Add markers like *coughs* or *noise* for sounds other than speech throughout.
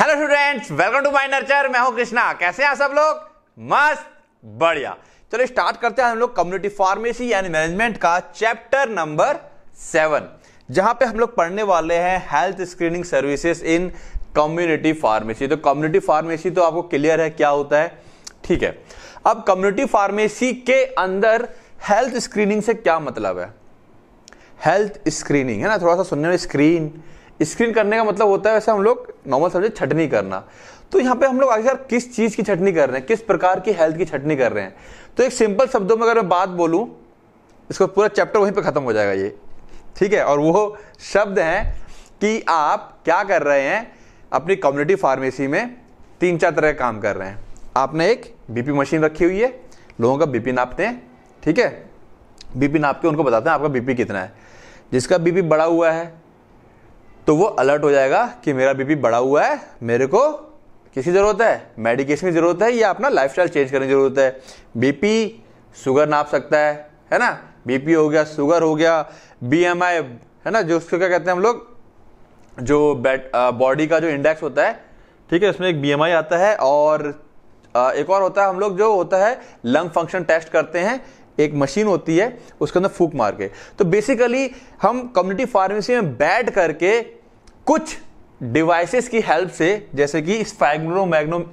hello students welcome to my nurture मैं हूं कृष्णा कैसे हैं सब लोग मस्त बढ़िया चलो स्टार्ट करते हैं हम लोग कम्युनिटी फार्मेसी एंड मैनेजमेंट का चैप्टर नंबर सेवन जहां पे हम लोग पढ़ने वाले हैं health screening services in community pharmacy तो कम्युनिटी फार्मेसी तो आपको क्लियर है क्या होता है ठीक है अब कम्युनिटी फार्मेसी के अंदर हेल्थ स्क्रीनिंग से क्या मतलब है हेल्थ स्क्रीनिंग है ना थोड़ा सा सुनने में स्क्रीन स्क्रीन करने का मतलब होता है वैसे हम लोग नॉर्मल सब्जेक्ट छटनी करना तो यहाँ पे हम लोग आखिर किस चीज़ की छटनी कर रहे हैं किस प्रकार की हेल्थ की छटनी कर रहे हैं तो एक सिंपल शब्दों में अगर मैं बात बोलूँ इसका पूरा चैप्टर वहीं पर ख़त्म हो जाएगा ये ठीक है और वो शब्द हैं कि आप क्या कर रहे हैं अपनी कम्युनिटी फार्मेसी में तीन चार तरह का काम कर रहे हैं आपने एक बीपी मशीन रखी हुई है लोगों का बीपी नापते हैं ठीक है बीपी नाप के उनको बताते हैं आपका बीपी कितना है जिसका बीपी बढ़ा हुआ है तो वो अलर्ट हो जाएगा कि मेरा बीपी बढ़ा हुआ है मेरे को किसी ज़रूरत है मेडिकेशन की ज़रूरत है या अपना लाइफस्टाइल चेंज करने की ज़रूरत है बीपी शुगर नाप सकता है है ना बीपी हो गया शुगर हो गया बीएमआई है ना जो उसको क्या कहते हैं हम लोग जो बैट बॉडी का जो इंडेक्स होता है ठीक है उसमें एक बीएमआई आता है और एक और होता है हम लोग जो होता है लंग फंक्शन टेस्ट करते हैं एक मशीन होती है उसके अंदर फूक मार के तो बेसिकली हम कम्युनिटी फार्मेसी में बैठ करके कुछ डिवाइसेस की हेल्प से जैसे कि स्फैग्नो मैग्नो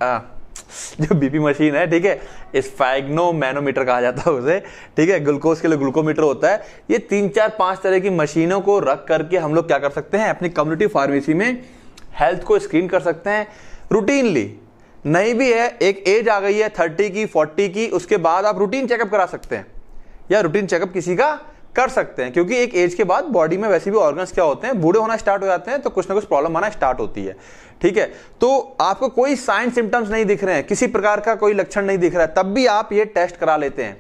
*laughs* जो बीपी मशीन है ठीक है स्फैग्नो मैनोमीटर कहा जाता है उसे ठीक है ग्लूकोज के लिए ग्लूकोमीटर होता है ये तीन चार पांच तरह की मशीनों को रख करके हम लोग क्या कर सकते हैं अपनी कम्युनिटी फार्मेसी में हेल्थ को स्क्रीन कर सकते हैं रूटीनली नहीं भी है एक एज आ गई है थर्टी की फोर्टी की उसके बाद आप रूटीन चेकअप करा सकते हैं या रूटीन चेकअप किसी का कर सकते हैं क्योंकि एक एज के बाद बॉडी में वैसे भी ऑर्गन्स क्या होते हैं बूढ़े होना स्टार्ट हो जाते हैं तो कुछ ना कुछ प्रॉब्लम आना स्टार्ट होती है ठीक है तो आपको कोई साइन सिम्टम्स नहीं दिख रहे हैं किसी प्रकार का कोई लक्षण नहीं दिख रहा है तब भी आप ये टेस्ट करा लेते हैं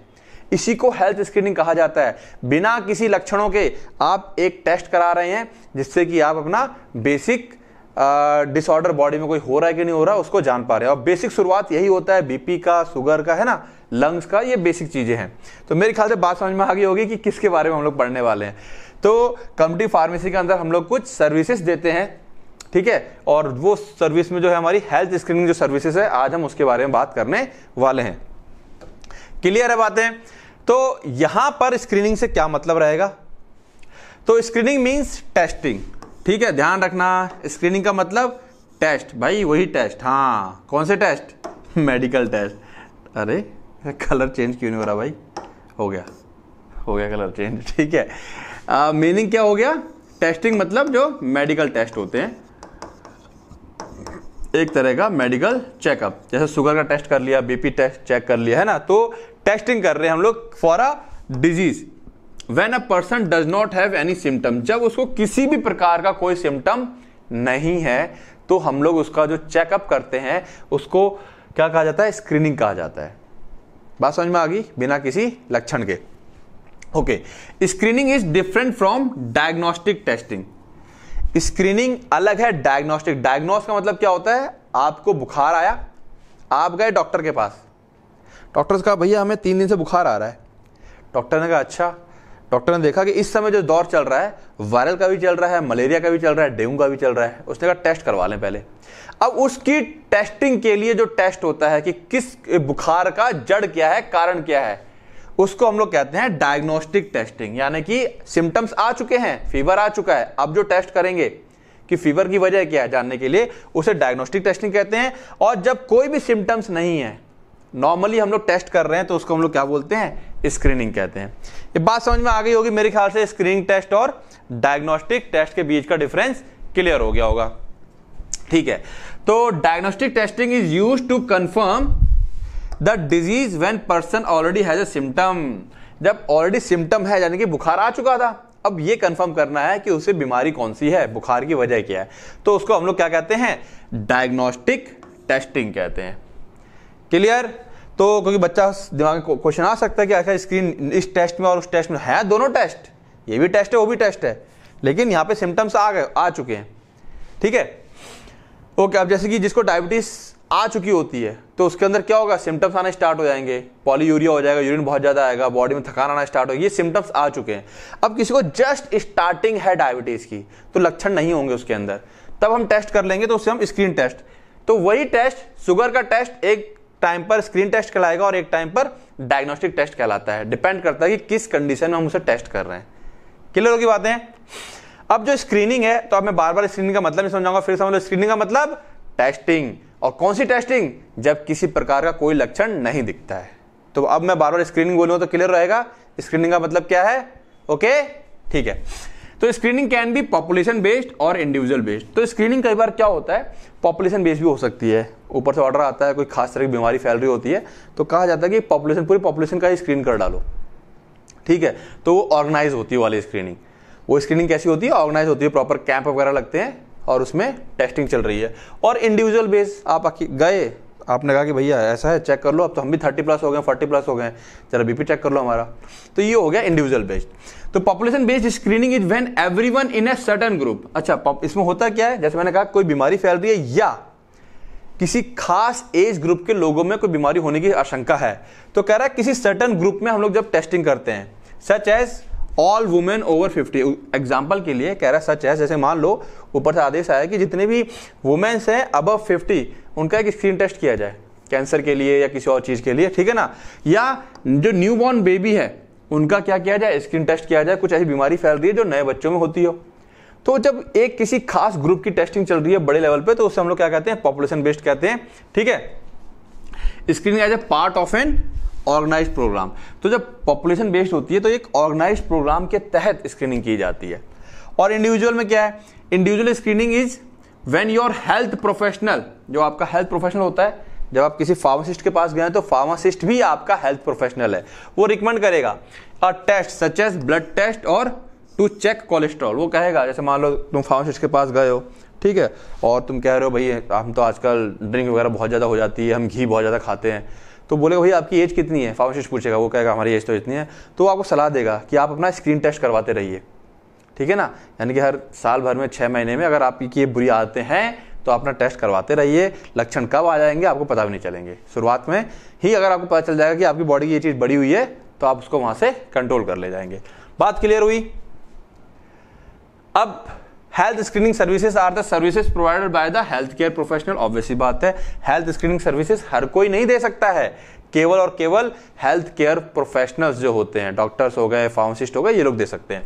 इसी को हेल्थ स्क्रीनिंग कहा जाता है बिना किसी लक्षणों के आप एक टेस्ट करा रहे हैं जिससे कि आप अपना बेसिक डिसऑर्डर बॉडी में कोई हो रहा है कि नहीं हो रहा उसको जान पा रहे हैं और बेसिक शुरुआत यही होता है बीपी का शुगर का है ना लंग्स का ये बेसिक चीज़ें हैं तो मेरे ख्याल से बात समझ में आ गई होगी कि किसके बारे में हम लोग पढ़ने वाले हैं तो कम्युनिटी फार्मेसी के अंदर हम लोग कुछ सर्विसेज देते हैं ठीक है और वो सर्विस में जो है हमारी हेल्थ स्क्रीनिंग जो सर्विसेज है आज हम उसके बारे में बात करने वाले हैं क्लियर है बातें तो यहां पर स्क्रीनिंग से क्या मतलब रहेगा तो स्क्रीनिंग मीन्स टेस्टिंग ठीक है ध्यान रखना स्क्रीनिंग का मतलब टेस्ट भाई वही टेस्ट हाँ कौन से टेस्ट मेडिकल टेस्ट अरे कलर चेंज क्यों नहीं हो रहा भाई हो गया हो गया कलर चेंज ठीक है मीनिंग क्या हो गया टेस्टिंग मतलब जो मेडिकल टेस्ट होते हैं एक तरह का मेडिकल चेकअप जैसे शुगर का टेस्ट कर लिया बीपी टेस्ट चेक कर लिया है ना तो टेस्टिंग कर रहे हैं हम लोग for a disease when a person does not have any symptom जब उसको किसी भी प्रकार का कोई सिम्टम नहीं है तो हम लोग उसका जो चेकअप करते हैं उसको क्या कहा जाता है स्क्रीनिंग कहा जाता है बात समझ में आ गई बिना किसी लक्षण के okay screening is different from diagnostic testing screening अलग है डायग्नोस्टिक डायग्नोस का मतलब क्या होता है आपको बुखार आया आप गए डॉक्टर के पास डॉक्टर से कहा भैया हमें तीन दिन से बुखार आ रहा है डॉक्टर ने कहा अच्छा डॉक्टर ने देखा कि इस समय जो दौर चल रहा है वायरल का भी चल रहा है मलेरिया का भी चल रहा है डेंगू का भी चल रहा है उसने कहा टेस्ट करवा लें पहले अब उसकी टेस्टिंग के लिए जो टेस्ट होता है कि किस बुखार का जड़ क्या है कारण क्या है उसको हम लोग कहते हैं डायग्नोस्टिक टेस्टिंग यानी कि सिम्टम्स आ चुके हैं फीवर आ चुका है अब जो टेस्ट करेंगे कि फीवर की वजह क्या है जानने के लिए उसे डायग्नोस्टिक टेस्टिंग कहते हैं और जब कोई भी सिम्टम्स नहीं है नॉर्मली हम लोग टेस्ट कर रहे हैं तो उसको हम लोग क्या बोलते हैं स्क्रीनिंग कहते हैं ये बात समझ में आ गई होगी मेरे ख्याल से स्क्रीनिंग टेस्ट और डायग्नोस्टिक टेस्ट के बीच का डिफरेंस क्लियर हो गया होगा ठीक है तो diagnostic testing is use to confirm the disease when person already has a symptom जब ऑलरेडी सिम्टम है यानी कि बुखार आ चुका था अब ये कंफर्म करना है कि उसे बीमारी कौन सी है बुखार की वजह क्या है तो उसको हम लोग क्या कहते हैं डायग्नोस्टिक टेस्टिंग कहते हैं क्लियर तो क्योंकि बच्चा दिमाग में क्वेश्चन आ सकता है कि अच्छा स्क्रीन इस टेस्ट में और उस टेस्ट में है दोनों टेस्ट ये भी टेस्ट है वो भी टेस्ट है लेकिन यहाँ पे सिम्टम्स आ गए आ चुके हैं ठीक है ओके अब जैसे कि जिसको डायबिटीज़ आ चुकी होती है तो उसके अंदर क्या होगा सिम्टम्स आना स्टार्ट हो जाएंगे पॉलीयूरिया हो जाएगा यूरिन बहुत ज़्यादा आएगा बॉडी में थकान आना स्टार्ट होगा ये सिम्टम्स आ चुके हैं अब किसी को जस्ट स्टार्टिंग है डायबिटीज़ की तो लक्षण नहीं होंगे उसके अंदर तब हम टेस्ट कर लेंगे तो उससे हम स्क्रीन टेस्ट तो वही टेस्ट शुगर का टेस्ट एक टाइम पर स्क्रीन टेस्ट कहलाएगा और एक टाइम पर डायग्नोस्टिक टेस्ट कहलाता है डिपेंड करता है कि किस कंडीशन में हम उसे टेस्ट कर रहे हैं क्लियर होगी बातें अब जो स्क्रीनिंग है तो अब मैं बार बार स्क्रीनिंग का मतलब नहीं समझाऊंगा फिर समझ लो स्क्रीनिंग का मतलब टेस्टिंग और कौन सी टेस्टिंग जब किसी प्रकार का कोई लक्षण नहीं दिखता है तो अब मैं बार बार स्क्रीनिंग बोलूंगा तो क्लियर रहेगा स्क्रीनिंग का मतलब क्या है ओके ठीक है तो screening can be population based और इंडिविजुअल बेस्ड तो स्क्रीनिंग कई बार क्या होता है पॉपुलेशन बेस्ड भी हो सकती है ऊपर से ऑर्डर आता है कोई खास तरह की बीमारी फैल रही होती है तो कहा जाता है कि पॉपुलेशन पूरी पॉपुलेशन का ही स्क्रीन कर डालो ठीक है तो वो ऑर्गेनाइज होती है वाली स्क्रीनिंग वो स्क्रीनिंग कैसी होती है ऑर्गेनाइज होती है प्रॉपर कैंप वगैरह लगते हैं और उसमें टेस्टिंग चल रही है और इंडिविजुअल बेस आप गए आपने कहा कि भैया ऐसा है चेक कर लो अब तो हम भी थर्टी प्लस हो गए फोर्टी प्लस हो गए जरा बीपी चेक कर लो हमारा तो ये हो गया इंडिविजुअल बेस्ड तो population based screening is when everyone in a certain group अच्छा इसमें होता क्या है जैसे मैंने कहा कोई बीमारी फैल रही है या किसी खास एज ग्रुप के लोगों में कोई बीमारी होने की आशंका है तो कह रहा है किसी सर्टन ग्रुप में हम लोग जब टेस्टिंग करते हैं such as all women over fifty example के लिए कह रहा है सच है जैसे मान लो ऊपर से आदेश आया कि जितने भी वुमेन्स हैं अबव फिफ्टी उनका एक स्क्रीन टेस्ट किया जाए कैंसर के लिए या किसी और चीज़ के लिए ठीक है ना या जो न्यू बॉर्न बेबी है उनका क्या किया जाए स्क्रीन टेस्ट किया जाए कुछ ऐसी बीमारी फैल रही है जो नए बच्चों में होती हो तो जब एक किसी खास ग्रुप की टेस्टिंग चल रही है बड़े लेवल पे तो उससे हम लोग क्या कहते हैं पॉपुलेशन बेस्ड कहते हैं ठीक है screening as a part of an organise programme तो जब पॉपुलेशन बेस्ड होती है तो एक ऑर्गेनाइज प्रोग्राम के तहत स्क्रीनिंग की जाती है और इंडिविजुअल में क्या है individual screening is when your health professional जो आपका हेल्थ प्रोफेशनल होता है जब आप किसी फार्मासिस्ट के पास गए तो फार्मासिस्ट भी आपका हेल्थ प्रोफेशनल है वो रिकमेंड करेगा a test such as blood test और टू चेक कोलेस्ट्रॉल वो कहेगा जैसे मान लो तुम फार्मासिस्ट के पास गए हो ठीक है और तुम कह रहे हो भाई हम तो आजकल ड्रिंक वगैरह बहुत ज़्यादा हो जाती है हम घी बहुत ज़्यादा खाते हैं तो बोलेगा भाई आपकी एज कितनी है फार्मासिस्ट पूछेगा वो कहेगा हमारी एज तो इतनी है तो आपको सलाह देगा कि आप अपना स्क्रीन टेस्ट करवाते रहिए ठीक है ना यानी कि हर साल भर में छः महीने में अगर आपकी ये बुरी आदतें हैं तो अपना टेस्ट करवाते रहिए लक्षण कब आ जाएंगे आपको पता भी नहीं चलेंगे शुरुआत में ही अगर आपको पता चल जाएगा कि आपकी बॉडी की ये चीज़ बड़ी हुई है तो आप उसको वहाँ से कंट्रोल कर ले जाएंगे बात क्लियर हुई अब health screening services are the services provided by the health care professional obviously बात है हेल्थ स्क्रीनिंग सर्विसेज हर कोई नहीं दे सकता है केवल और केवल हेल्थ केयर प्रोफेशनल्स जो होते हैं डॉक्टर्स हो गए फार्मासिस्ट हो गए ये लोग दे सकते हैं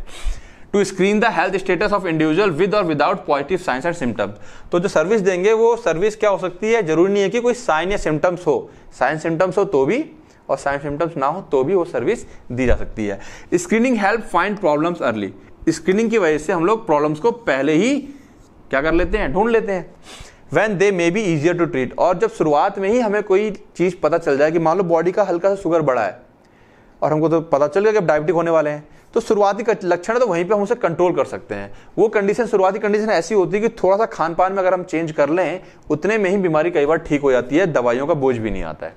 to screen the health status of individual with और without positive signs and symptom तो जो सर्विस देंगे वो सर्विस क्या हो सकती है जरूरी नहीं है कि कोई साइन या सिम्टम्स हो साइन सिम्टम्स हो तो भी और साइन सिम्टम्स ना हो तो भी वो सर्विस दी जा सकती है screening help find problems early screening की वजह से हम लोग प्रॉब्लम्स को पहले ही क्या कर लेते हैं ढूंढ लेते हैं when they may be easier to treat और जब शुरुआत में ही हमें कोई चीज़ पता चल जाए कि मान लो बॉडी का हल्का सा शुगर बढ़ा है और हमको तो पता चल गया कि अब डायबिटिक होने वाले हैं तो शुरुआती लक्षण तो वहीं पे हम उसे कंट्रोल कर सकते हैं वो कंडीशन शुरुआती कंडीशन ऐसी होती है कि थोड़ा सा खान पान में अगर हम चेंज कर लें उतने में ही बीमारी कई बार ठीक हो जाती है दवाइयों का बोझ भी नहीं आता है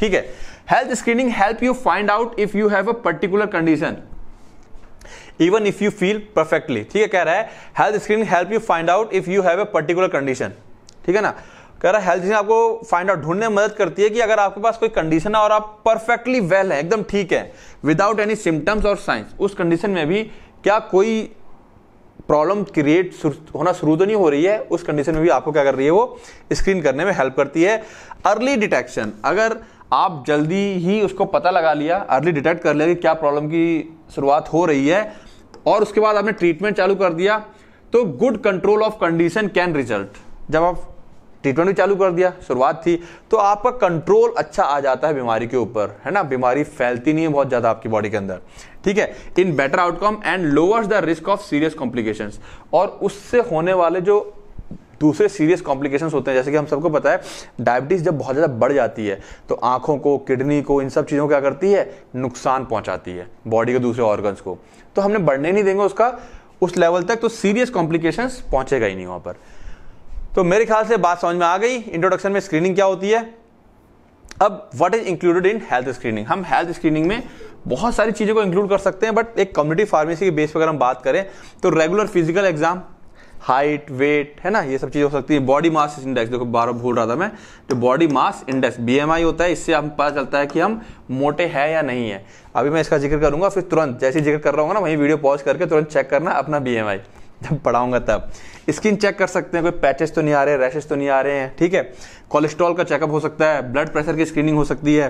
ठीक है health screening help you find out if you have a particular condition even if you feel perfectly ठीक है कह रहा है health screen help you find out if you have a particular condition ठीक है ना कह रहा है हेल्थ स्क्रीन आपको फाइंड आउट ढूंढने में मदद करती है कि अगर आपके पास कोई कंडीशन है और आप परफेक्टली वेल well है एकदम ठीक है विदाउट एनी सिम्टम्स और साइंस उस कंडीशन में भी क्या कोई प्रॉब्लम क्रिएट होना शुरू तो नहीं हो रही है उस कंडीशन में भी आपको क्या कर रही है वो स्क्रीन करने में हेल्प करती है अर्ली डिटेक्शन अगर आप जल्दी ही उसको पता लगा लिया अर्ली डिटेक्ट कर लिया कि क्या प्रॉब्लम की शुरुआत हो रही है और उसके बाद आपने ट्रीटमेंट चालू कर दिया तो good control of condition can result जब आप ट्रीटमेंट भी चालू कर दिया शुरुआत थी तो आपका कंट्रोल अच्छा आ जाता है बीमारी के ऊपर है ना बीमारी फैलती नहीं है बहुत ज़्यादा आपकी बॉडी के अंदर ठीक है in better outcome and lowers the risk of serious complication और उससे होने वाले जो दूसरे सीरियस कॉम्प्लिकेशंस होते हैं जैसे कि हम सबको पता है डायबिटीज़ जब बहुत ज़्यादा बढ़ जाती है तो आंखों को किडनी को इन सब चीज़ों को क्या करती है नुकसान पहुंचाती है बॉडी के दूसरे ऑर्गन्स को तो हमने बढ़ने नहीं देंगे उसका उस लेवल तक तो सीरियस कॉम्प्लिकेशंस पहुंचेगा ही नहीं वहां पर तो मेरे ख्याल से बात समझ में आ गई इंट्रोडक्शन में स्क्रीनिंग क्या होती है अब what is included in health screening हम हेल्थ स्क्रीनिंग में बहुत सारी चीज़ों को इंक्लूड कर सकते हैं बट एक कम्युनिटी फार्मेसी के बेस पर अगर हम बात करें तो regular physical exam height weight है ना ये सब चीज़ हो सकती है बॉडी मास इंडेक्स देखो बार भूल रहा था मैं तो बॉडी मास इंडेक्स बीएमआई होता है इससे हम पता चलता है कि हम मोटे हैं या नहीं है अभी मैं इसका जिक्र करूंगा फिर तुरंत जैसे जिक्र कर रहा हूँ ना वही वीडियो पॉज करके तुरंत चेक करना अपना बीएमआई जब पढ़ाऊंगा तब स्किन चेक कर सकते हैं कोई पैचेस तो नहीं आ रहे रैशेस तो नहीं आ रहे हैं ठीक है कोलेस्ट्रॉल का चेकअप हो सकता है ब्लड प्रेशर की स्क्रीनिंग हो सकती है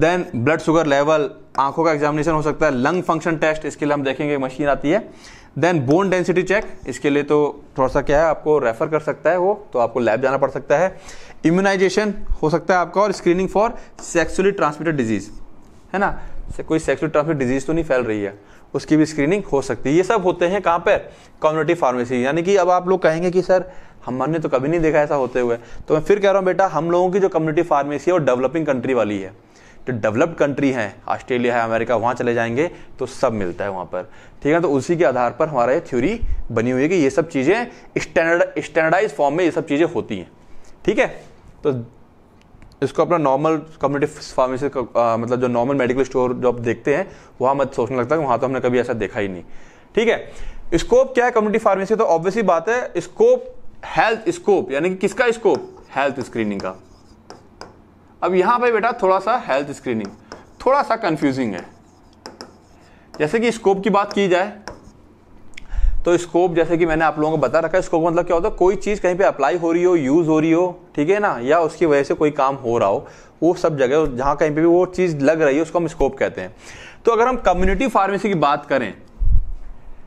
देन ब्लड शुगर लेवल आंखों का एग्जामिनेशन हो सकता है लंग फंक्शन टेस्ट इसके लिए हम देखेंगे मशीन आती है देन बोन डेंसिटी चेक इसके लिए तो थोड़ा सा क्या है आपको रेफर कर सकता है वो तो आपको लैब जाना पड़ सकता है इम्यूनाइजेशन हो सकता है आपका और screening for sexually transmitted disease है ना से कोई सेक्सुअली ट्रांसमिट डिजीज तो नहीं फैल रही है उसकी भी स्क्रीनिंग हो सकती है ये सब होते हैं कहाँ पर कम्युनिटी फार्मेसी यानी कि अब आप लोग कहेंगे कि सर हमने तो कभी नहीं देखा ऐसा होते हुए तो मैं फिर कह रहा हूँ बेटा हम लोगों की जो कम्युनिटी फार्मेसी है वो डेवलपिंग कंट्री वाली है जो डेवलप्ड कंट्री हैं ऑस्ट्रेलिया है अमेरिका वहाँ चले जाएंगे तो सब मिलता है वहाँ पर ठीक है तो उसी के आधार पर हमारा ये थ्योरी बनी हुई है कि ये सब चीज़ें स्टैंडर्ड स्टैंडर्डाइज फॉर्म में ये सब चीज़ें होती हैं ठीक है तो इसको अपना नॉर्मल कम्युनिटी फार्मेसी मतलब जो नॉर्मल मेडिकल स्टोर जो आप देखते हैं वहाँ मत सोचने लगता है वहाँ तो हमने कभी ऐसा देखा ही नहीं ठीक है स्कोप क्या है कम्युनिटी फार्मेसी तो ऑब्वियसली बात है स्कोप हेल्थ स्कोप यानी कि किसका स्कोप हेल्थ स्क्रीनिंग का अब यहां पे बेटा थोड़ा सा हेल्थ स्क्रीनिंग थोड़ा सा कंफ्यूजिंग है जैसे कि स्कोप की बात की जाए तो स्कोप जैसे कि मैंने आप लोगों को बता रखा है स्कोप मतलब क्या होता है कोई चीज़ कहीं पे अप्लाई हो रही हो यूज़ हो रही हो ठीक है ना या उसकी वजह से कोई काम हो रहा हो वो सब जगह जहां कहीं पे भी वो चीज़ लग रही है उसको हम स्कोप कहते हैं तो अगर हम कम्युनिटी फार्मेसी की बात करें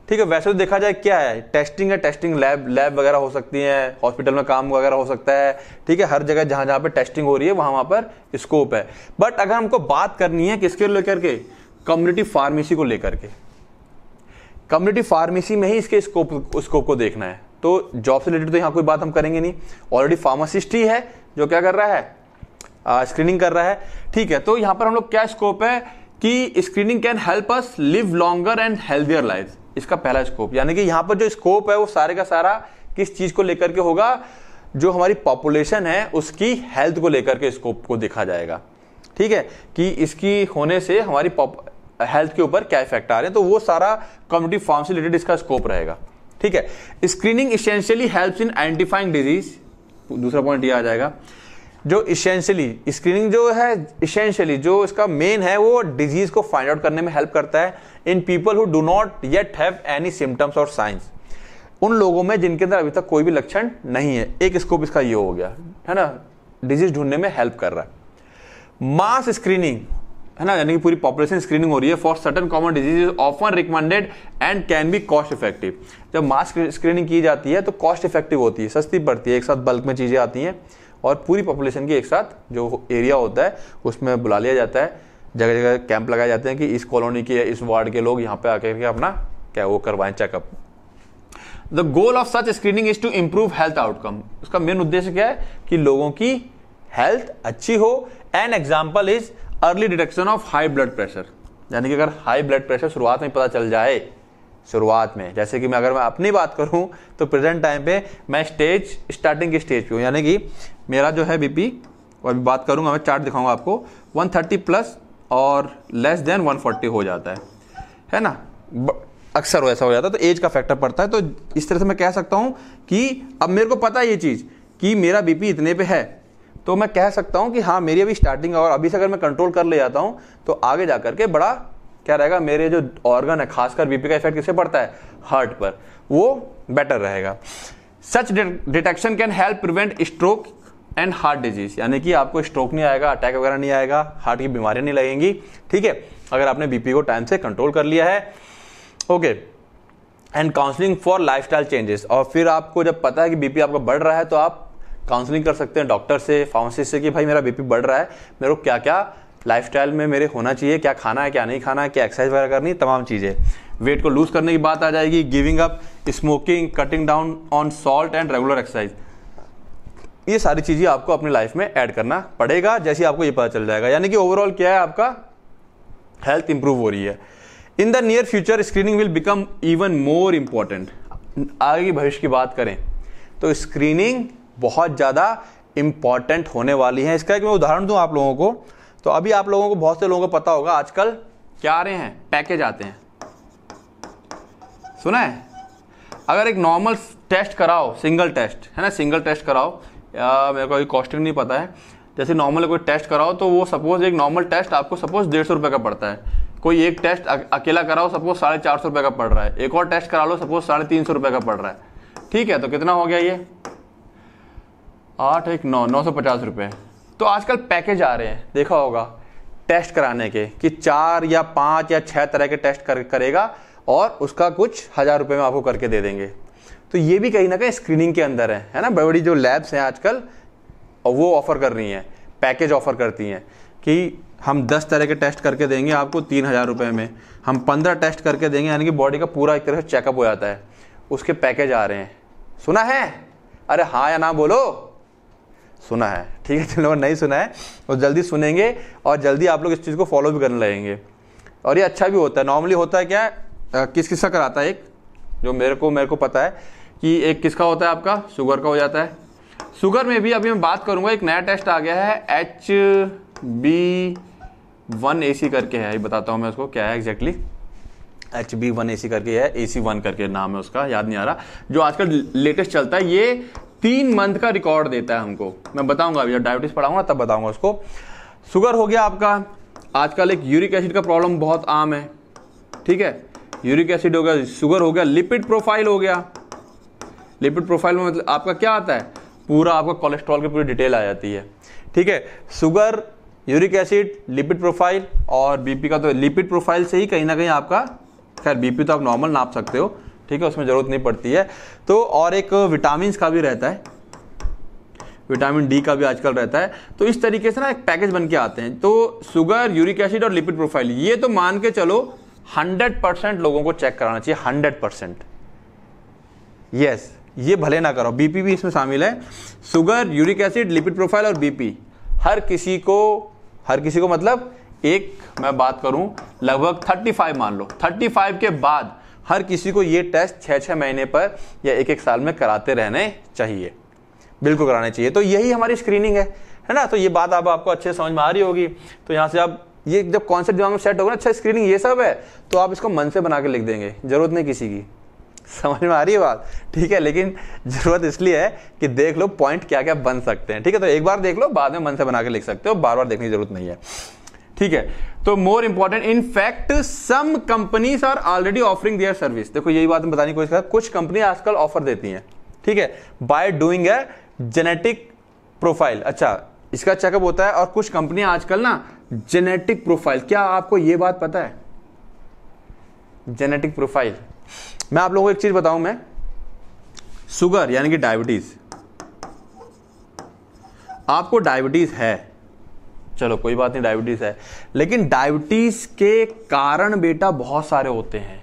ठीक है वैसे तो देखा जाए क्या है टेस्टिंग है टेस्टिंग लैब लैब वगैरह हो सकती है हॉस्पिटल में काम वगैरह हो सकता है ठीक है हर जगह जहां जहां पर टेस्टिंग हो रही है वहां वहां पर स्कोप है बट अगर हमको बात करनी है किसके लेकर के कम्युनिटी फार्मेसी को लेकर के कम्युनिटी फार्मेसी में ही इसके स्कोप स्कोप को देखना है तो जॉब से रिलेटेड तो यहां कोई बात हम करेंगे नहीं ऑलरेडी फार्मासिस्ट ही है जो क्या कर रहा है आ, स्क्रीनिंग कर रहा है ठीक है तो यहां पर हम लोग क्या स्कोप है कि screening can help us live longer and healthier life इसका पहला स्कोप यानी कि यहां पर जो स्कोप है वो सारे का सारा किस चीज़ को लेकर के होगा जो हमारी पॉपुलेशन है उसकी हेल्थ को लेकर के स्कोप को देखा जाएगा ठीक है कि इसकी होने से हमारी हेल्थ के ऊपर क्या इफेक्ट आ रहे हैं तो वो सारा कम्युनिटी फार्म से रिलेटेड इसका स्कोप रहेगा ठीक है screening essentially helps in identifying disease दूसरा पॉइंट ये आ जाएगा जो इसेंशियली स्क्रीनिंग जो है इसेंशियली जो इसका मेन है वो डिजीज को फाइंड आउट करने में हेल्प करता है in people who do not yet have any symptoms और साइंस उन लोगों में जिनके अंदर अभी तक कोई भी लक्षण नहीं है एक स्कोप इसका ये हो गया है ना डिजीज ढूंढने में हेल्प कर रहा है मास स्क्रीनिंग है ना यानी कि पूरी पॉपुलेशन स्क्रीनिंग हो रही है for certain common disease often recommended and can be cost effective जब मास स्क्रीनिंग की जाती है तो कॉस्ट इफेक्टिव होती है सस्ती पड़ती है एक साथ बल्क में चीज़ें आती हैं और पूरी पॉपुलेशन की एक साथ जो एरिया होता है उसमें बुला लिया जाता है जगह जगह कैंप लगाए जाते हैं कि इस कॉलोनी के इस वार्ड के लोग यहाँ पे के अपना क्या वो करवाएं checkup the goal of such screening is to improve health outcome उसका मेन उद्देश्य क्या है कि लोगों की हेल्थ अच्छी हो an example is early detection of high blood pressure यानी कि अगर हाई ब्लड प्रेशर शुरुआत में पता चल जाए शुरुआत में जैसे कि मैं अगर मैं अपनी बात करूं तो प्रेजेंट टाइम पे मैं स्टेज स्टार्टिंग के स्टेज पे हूँ यानी कि मेरा जो है बीपी और अभी बात करूंगा मैं चार्ट दिखाऊंगा आपको 130 प्लस और लेस देन 140 हो जाता है है ना अक्सर ऐसा हो जाता है तो एज का फैक्टर पड़ता है तो इस तरह से मैं कह सकता हूँ कि अब मेरे को पता है ये चीज़ कि मेरा बीपी इतने पे है तो मैं कह सकता हूँ कि हाँ मेरी अभी स्टार्टिंग और अभी से अगर मैं कंट्रोल कर ले जाता हूँ तो आगे जा करके बड़ा क्या रहेगा मेरे जो ऑर्गन है खासकर बीपी का इफेक्ट किसे पड़ता है हार्ट पर वो बेटर रहेगा such detection can help prevent stroke and heart disease यानी कि आपको स्ट्रोक नहीं आएगा अटैक वगैरह नहीं आएगा हार्ट की बीमारियां नहीं लगेंगी ठीक है अगर आपने बीपी को टाइम से कंट्रोल कर लिया है okay and counselling for style changes और फिर आपको जब पता है कि बीपी आपका बढ़ रहा है तो आप काउंसलिंग कर सकते हैं डॉक्टर से फार्मासिस्ट से कि भाई मेरा बीपी बढ़ रहा है मेरे को क्या क्या लाइफ में मेरे होना चाहिए क्या खाना है क्या नहीं खाना है क्या एक्सरसाइज वगैरह करनी है तमाम चीज़ें वेट को लूज़ करने की बात आ जाएगी giving up smoking cutting down on salt and regular exercise ये सारी चीज़ें आपको अपनी लाइफ में ऐड करना पड़ेगा जैसे आपको ये पता चल जाएगा यानी कि ओवरऑल क्या है आपका हेल्थ इंप्रूव हो रही है in the near future screening will become even more important आगे की भविष्य की बात करें तो स्क्रीनिंग बहुत ज़्यादा इम्पॉर्टेंट होने वाली है इसका एक मैं उदाहरण दूँ आप लोगों को तो अभी आप लोगों को बहुत से लोगों को पता होगा आजकल क्या आ रहे हैं पैकेज आते हैं सुना है अगर एक नॉर्मल टेस्ट कराओ सिंगल टेस्ट है ना सिंगल टेस्ट कराओ या मेरे को कॉस्टिंग नहीं पता है जैसे नॉर्मल कोई टेस्ट कराओ तो वो सपोज एक नॉर्मल टेस्ट आपको सपोज डेढ़ सौ रुपये का पड़ता है कोई एक टेस्ट अकेला कराओ सपोज साढ़े चार सौ रुपये का पड़ रहा है एक और टेस्ट करा लो सपोज साढ़े तीन सौ रुपये का पड़ रहा है ठीक है तो कितना हो गया ये आठ एक नौ नौ सौ पचास रुपये तो आजकल पैकेज आ रहे हैं देखा होगा टेस्ट कराने के कि चार या पाँच या छः तरह के टेस्ट कर, करेगा और उसका कुछ हज़ार रुपये में आपको करके दे देंगे तो ये भी कहीं ना कहीं स्क्रीनिंग के अंदर है है ना बड़ी बड़ी जो लैब्स हैं आजकल और वो ऑफ़र कर रही हैं पैकेज ऑफ़र करती हैं कि हम दस तरह के टेस्ट करके देंगे आपको तीन हज़ार रुपये में हम पंद्रह टेस्ट करके देंगे यानी कि बॉडी का पूरा एक तरह से चेकअप हो जाता है उसके पैकेज आ रहे हैं सुना है अरे हाँ या ना बोलो सुना है ठीक है जिन लोगों ने नहीं सुना है वो जल्दी सुनेंगे और जल्दी आप लोग इस चीज़ को फॉलो भी करने लगेंगे और ये अच्छा भी होता है नॉर्मली होता है क्या आ, किस किस कराता है एक जो मेरे को मेरे को पता है कि एक किसका होता है आपका शुगर का हो जाता है शुगर में भी अभी मैं बात करूँगा एक नया टेस्ट आ गया है H B one A C करके है ये बताता हूँ मैं उसको क्या है exactly H B one A C करके है ए सी वन करके नाम है उसका याद नहीं आ रहा जो आजकल लेटेस्ट चलता है ये तीन मंथ का रिकॉर्ड देता है हमको मैं बताऊंगा अभी जब डायबिटीज पढ़ाऊंगा तब बताऊंगा उसको शुगर हो गया आपका आजकल एक यूरिक एसिड का प्रॉब्लम बहुत आम है ठीक है यूरिक एसिड हो गया शुगर हो गया लिपिड प्रोफाइल हो गया लिपिड प्रोफाइल में मतलब आपका क्या आता है पूरा आपका कोलेस्ट्रॉल की पूरी डिटेल आ जाती है ठीक है sugar uric acid lipid profile और बीपी का तो लिपिड प्रोफाइल से ही कहीं ना कहीं आपका खैर बीपी तो आप नॉर्मल नाप सकते हो ठीक है उसमें ज़रूरत नहीं पड़ती है तो और एक विटामिन का भी रहता है विटामिन डी का भी आजकल रहता है तो इस तरीके से ना एक पैकेज बन के आते हैं तो शुगर यूरिक एसिड और लिपिड प्रोफाइल ये तो मान के चलो 100 परसेंट लोगों को चेक कराना चाहिए 100 परसेंट यस ये भले ना करो बीपी भी इसमें शामिल है sugar uric acid lipid profile और बीपी हर किसी को हर किसी को मतलब एक मैं बात करूं लगभग 35 मान लो 35 के बाद हर किसी को ये टेस्ट छः छः महीने पर या एक एक साल में कराते रहने चाहिए बिल्कुल कराने चाहिए तो यही हमारी स्क्रीनिंग है है ना तो ये बात अब आप आपको अच्छे समझ में आ रही होगी तो यहाँ से आप ये जब कॉन्सेप्ट दिमाग में सेट होगा ना अच्छा स्क्रीनिंग ये सब है तो आप इसको मन से बना के लिख देंगे जरूरत नहीं किसी की *laughs* समझ में आ रही है बात ठीक है लेकिन जरूरत इसलिए है कि देख लो पॉइंट क्या क्या बन सकते हैं ठीक है तो एक बार देख लो बाद में मन से बना के लिख सकते हो बार बार देखने की जरूरत नहीं है ठीक है तो more important in fact some companies are already offering their service देखो यही बात बताने की कोशिश कर कुछ कंपनी आजकल ऑफर देती हैं ठीक है by doing a genetic profile अच्छा इसका चेकअप होता है और कुछ कंपनियां आजकल ना जेनेटिक प्रोफाइल क्या आपको यह बात पता है जेनेटिक प्रोफाइल मैं आप लोगों को एक चीज बताऊं मैं शुगर यानी कि डायबिटीज आपको डायबिटीज है चलो कोई बात नहीं डायबिटीज़ है लेकिन डायबिटीज़ के कारण बेटा बहुत सारे होते हैं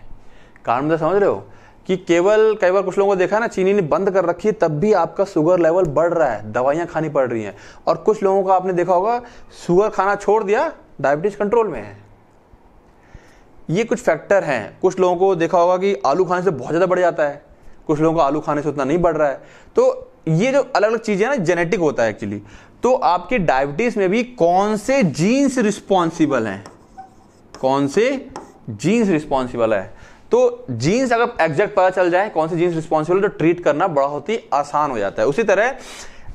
कारण मतलब समझ रहे हो कि केवल कई बार कुछ लोगों को देखा ना चीनी ने बंद कर रखी है तब भी आपका शुगर लेवल बढ़ रहा है दवाइयां खानी पड़ रही हैं और कुछ लोगों का आपने देखा होगा शुगर खाना छोड़ दिया डायबिटीज़ कंट्रोल में है ये कुछ फैक्टर हैं कुछ लोगों को देखा होगा कि आलू खाने से बहुत ज़्यादा बढ़ जाता है कुछ लोगों का आलू खाने से उतना नहीं बढ़ रहा है तो ये जो अलग अलग चीज़ें ना जेनेटिक होता है एक्चुअली तो आपके डायबिटीज में भी कौन से जीन्स रिस्पॉन्सिबल हैं कौन से जीन्स रिस्पॉन्सिबल है तो जीन्स अगर एग्जैक्ट पता चल जाए कौन से जीन्स रिस्पॉन्सिबल तो ट्रीट करना बड़ा होती आसान हो जाता है उसी तरह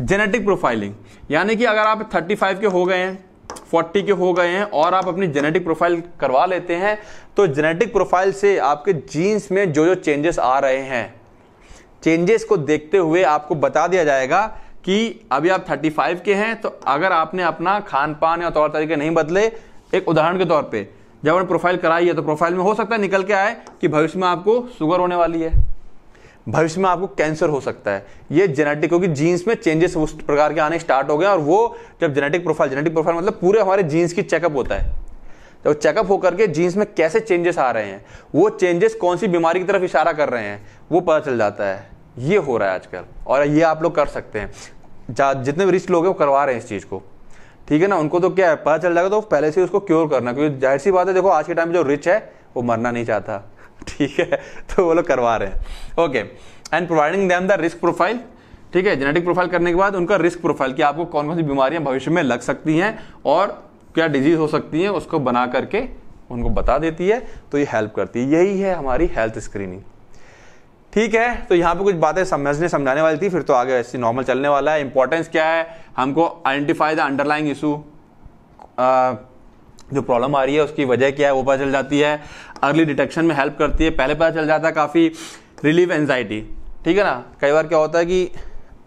जेनेटिक प्रोफाइलिंग यानी कि अगर आप 35 के हो गए हैं 40 के हो गए हैं और आप अपनी जेनेटिक प्रोफाइल करवा लेते हैं तो जेनेटिक प्रोफाइल से आपके जीन्स में जो जो चेंजेस आ रहे हैं चेंजेस को देखते हुए आपको बता दिया जाएगा कि अभी आप 35 के हैं तो अगर आपने अपना खान पान या तौर तरीके नहीं बदले एक उदाहरण के तौर पे जब आपने प्रोफाइल कराई है तो प्रोफाइल में हो सकता है निकल के आए कि भविष्य में आपको शुगर होने वाली है भविष्य में आपको कैंसर हो सकता है ये जेनेटिक क्योंकि जीन्स में चेंजेस उस प्रकार के आने स्टार्ट हो गए और वो जब जेनेटिक प्रोफाइल जेनेटिक प्रोफाइल मतलब पूरे हमारे जीन्स की चेकअप होता है तो चेकअप होकर के जीन्स में कैसे चेंजेस आ रहे हैं वो चेंजेस कौन सी बीमारी की तरफ इशारा कर रहे हैं वो पता चल जाता है ये हो रहा है आजकल और ये आप लोग कर सकते हैं जितने भी रिच लोग हैं वो करवा रहे हैं इस चीज़ को ठीक है ना उनको तो क्या है पता चल जाएगा तो पहले से उसको क्योर करना क्योंकि जाहिर सी बात है देखो आज के टाइम में जो रिच है वो मरना नहीं चाहता *laughs* ठीक है तो वो लोग करवा रहे हैं okay and providing them the risk profile ठीक है जेनेटिक प्रोफाइल करने के बाद उनका रिस्क प्रोफाइल कि आपको कौन कौन सी बीमारियां भविष्य में लग सकती हैं और क्या डिजीज हो सकती है उसको बना करके उनको बता देती है तो ये हेल्प करती है यही है हमारी हेल्थ स्क्रीनिंग ठीक है तो यहाँ पे कुछ बातें समझने समझाने वाली थी फिर तो आगे ऐसी नॉर्मल चलने वाला है इंपॉर्टेंस क्या है हमको आइडेंटिफाई द अंडरलाइंग इशू जो प्रॉब्लम आ रही है उसकी वजह क्या है वो पता चल जाती है अर्ली डिटेक्शन में हेल्प करती है पहले पता चल जाता है काफ़ी रिलीफ एनजाइटी ठीक है ना कई बार क्या होता है कि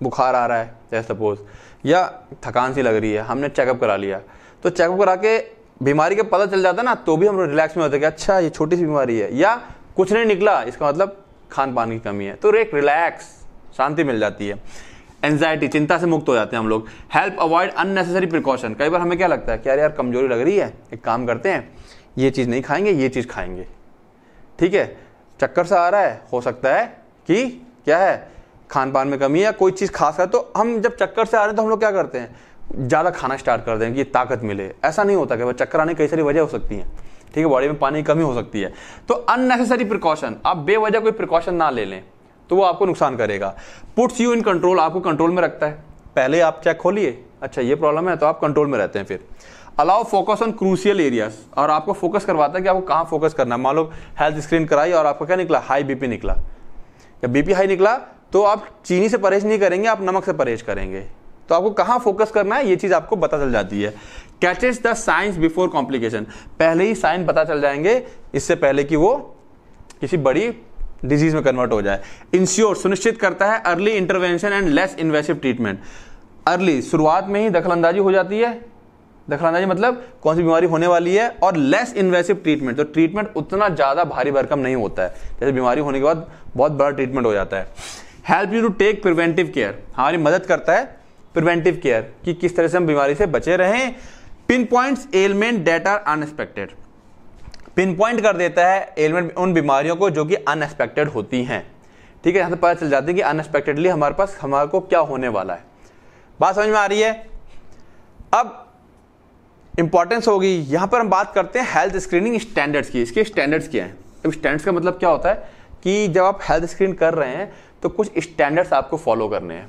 बुखार आ रहा है जैसे सपोज या थकान सी लग रही है हमने चेकअप करा लिया तो चेकअप करा के बीमारी का पता चल जाता है ना तो भी हम रिलैक्स में होते हैं कि अच्छा ये छोटी सी बीमारी है या कुछ नहीं निकला इसका मतलब खान पान की कमी है तो एक रिलैक्स शांति मिल जाती है एनजाइटी चिंता से मुक्त हो जाते हैं हम लोग हेल्प अवॉइड अननेसेसरी प्रिकॉशन कई बार हमें क्या लगता है कि यार यार कमजोरी लग रही है एक काम करते हैं ये चीज़ नहीं खाएंगे ये चीज़ खाएंगे ठीक है चक्कर सा आ रहा है हो सकता है कि क्या है खान पान में कमी है कोई चीज़ खास है तो हम जब चक्कर से आ रहे हैं तो हम लोग क्या करते हैं ज़्यादा खाना स्टार्ट कर दें कि ताकत मिले ऐसा नहीं होता कि चक्कर आने कई सारी वजह हो सकती है ठीक है बॉडी में पानी की कमी हो सकती है तो अननेसेसरी प्रिकॉशन आप बेवजह कोई प्रिकॉशन ना ले लें तो वो आपको नुकसान करेगा पुट्स यू इन कंट्रोल आपको कंट्रोल में रखता है पहले आप चेक खोलिए अच्छा ये प्रॉब्लम है तो आप कंट्रोल में रहते हैं फिर allow focus on crucial areas और आपको फोकस करवाता है कि आपको कहाँ फोकस करना है मान लो हेल्थ स्क्रीन कराई और आपका क्या निकला हाई बीपी निकला जब बीपी हाई निकला तो आप चीनी से परहेज नहीं करेंगे आप नमक से परहेज करेंगे तो आपको कहाँ फोकस करना है ये चीज़ आपको पता चल जाती है catches the signs before complication पहले ही साइन पता चल जाएंगे इससे पहले कि वो किसी बड़ी डिजीज में कन्वर्ट हो जाए इंश्योर सुनिश्चित करता है early intervention and less invasive treatment early शुरुआत में ही दखलंदाजी हो जाती है दखलंदाजी मतलब कौन सी बीमारी होने वाली है और लेस इन्वेसिव ट्रीटमेंट तो ट्रीटमेंट उतना ज़्यादा भारी भरकम नहीं होता है जैसे बीमारी होने के बाद बहुत बड़ा ट्रीटमेंट हो जाता है help you to take preventive care हमारी मदद करता है प्रिवेंटिव केयर कि किस तरह से हम बीमारी से बचे रहें pinpoints element that are unexpected pinpoint कर देता है एलमेंट उन बीमारियों को जो कि अनएक्सपेक्टेड होती हैं ठीक है यहाँ से पता चल जाती है कि अनएक्सपेक्टेडली हमारे पास हमारे को क्या होने वाला है बात समझ में आ रही है अब इंपॉर्टेंस होगी यहां पर हम बात करते हैं हेल्थ स्क्रीनिंग स्टैंडर्ड्स की इसके स्टैंडर्ड्स क्या हैं अब स्टैंडर्ड्स का मतलब क्या होता है कि जब आप हेल्थ स्क्रीन कर रहे हैं तो कुछ स्टैंडर्ड्स आपको फॉलो करने हैं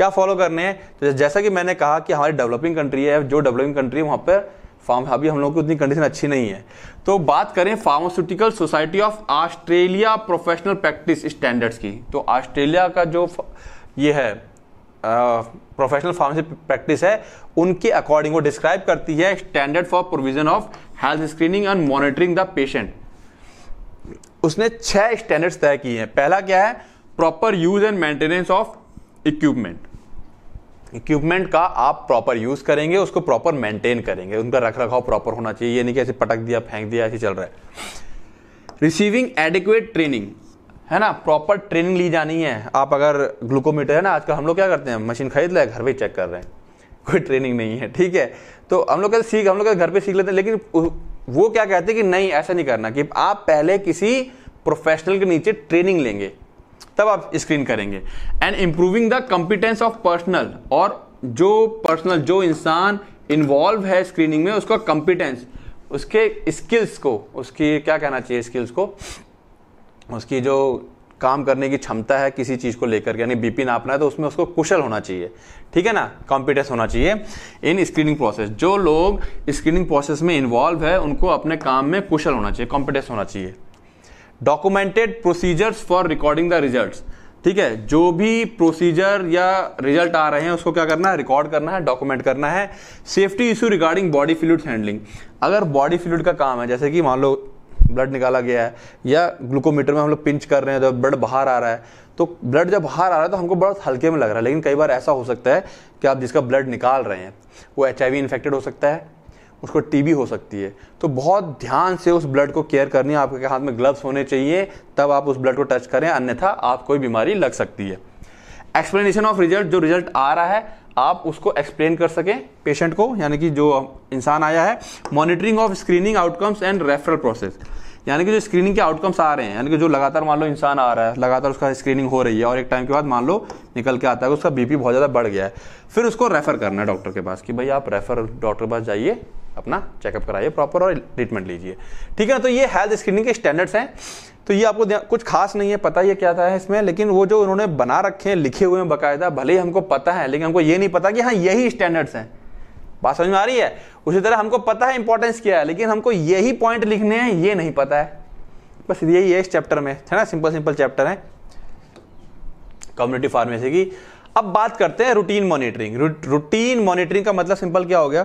क्या फॉलो करने हैं तो जैसा कि मैंने कहा कि हमारी डेवलपिंग कंट्री है जो डेवलपिंग कंट्री है वहाँ पर फार्म अभी हम लोग की उतनी कंडीशन अच्छी नहीं है तो बात करें Pharmaceutical Society of Australia professional practice standards की तो ऑस्ट्रेलिया का जो ये है प्रोफेशनल फार्मेसी प्रैक्टिस है उनके अकॉर्डिंग वो डिस्क्राइब करती है standard for provision of health screening and monitoring the patient उसने छह स्टैंडर्ड्स तय किए हैं पहला क्या है proper use and maintenance of equipment equipment का आप प्रॉपर यूज़ करेंगे उसको प्रॉपर मेंटेन करेंगे उनका रख रखाव प्रॉपर होना चाहिए ये नहीं कि ऐसे पटक दिया फेंक दिया ऐसे चल रहा है रिसीविंग एडिक्वेट ट्रेनिंग है ना प्रॉपर ट्रेनिंग ली जानी है आप अगर ग्लूकोमीटर है ना आजकल हम लोग क्या करते हैं मशीन खरीद लें घर पर चेक कर रहे हैं कोई ट्रेनिंग नहीं है ठीक है तो हम लोग सीख हम लोग घर पर सीख लेते हैं लेकिन वो क्या कहते हैं कि नहीं ऐसा नहीं करना कि आप पहले किसी प्रोफेशनल के नीचे ट्रेनिंग लेंगे तब आप स्क्रीन करेंगे and improving the competence of personnel और जो पर्सनल जो इंसान इन्वॉल्व है स्क्रीनिंग में उसका कॉम्पिटेंस उसके स्किल्स को उसकी क्या कहना चाहिए स्किल्स को उसकी जो काम करने की क्षमता है किसी चीज़ को लेकर यानी बीपी नापना है तो उसमें उसको कुशल होना चाहिए ठीक है ना कॉम्पिटेंस होना चाहिए इन स्क्रीनिंग प्रोसेस जो लोग स्क्रीनिंग प्रोसेस में इन्वॉल्व है उनको अपने काम में कुशल होना चाहिए कॉम्पिटेंस होना चाहिए documented procedures for recording the result ठीक है जो भी प्रोसीजर या रिजल्ट आ रहे हैं उसको क्या करना है रिकॉर्ड करना है डॉक्यूमेंट करना है safety issue regarding body fluid handling अगर बॉडी फ्लूड का काम है जैसे कि मान लो ब्लड निकाला गया है या ग्लूकोमीटर में हम लोग पिंच कर रहे हैं तो ब्लड बाहर आ रहा है तो ब्लड जब बाहर आ रहा है तो हमको बहुत हल्के में लग रहा है लेकिन कई बार ऐसा हो सकता है कि आप जिसका ब्लड निकाल रहे हैं वो एच इन्फेक्टेड हो सकता है उसको टीबी हो सकती है तो बहुत ध्यान से उस ब्लड को केयर करनी है आपके हाथ में ग्लव्स होने चाहिए तब आप उस ब्लड को टच करें अन्यथा आप कोई बीमारी लग सकती है एक्सप्लेनेशन ऑफ रिजल्ट जो रिजल्ट आ रहा है आप उसको एक्सप्लेन कर सकें पेशेंट को यानी कि जो इंसान आया है monitoring of screening outcomes and referral process यानी कि जो स्क्रीनिंग के आउटकम्स आ रहे हैं यानी कि जो लगातार मान लो इंसान आ रहा है लगातार उसका स्क्रीनिंग हो रही है और एक टाइम के बाद मान लो निकल के आता है उसका बीपी बहुत ज़्यादा बढ़ गया है फिर उसको रेफ़र करना है डॉक्टर के पास कि भाई आप रेफ़र डॉक्टर के पास जाइए अपना चेकअप कराइए प्रॉपर और ट्रीटमेंट लीजिए ठीक है ना तो ये हेल्थ स्क्रीनिंग के स्टैंडर्ड्स हैं तो ये आपको कुछ खास नहीं है पता ये क्या था है इसमें लेकिन वो जो उन्होंने बना रखे हैं लिखे हुए हैं बकायदा भले ही हमको पता है लेकिन हमको ये नहीं पता कि हाँ यही स्टैंडर्ड्स हैं बात समझ में आ रही है उसी तरह हमको पता है इंपॉर्टेंस क्या है लेकिन हमको यही पॉइंट लिखने हैं ये नहीं पता है बस यही है इस चैप्टर में है ना सिंपल सिंपल चैप्टर है कम्युनिटी फार्मेसी की अब बात करते हैं रूटीन मॉनिटरिंग रूटीन मॉनिटरिंग का मतलब सिंपल क्या हो गया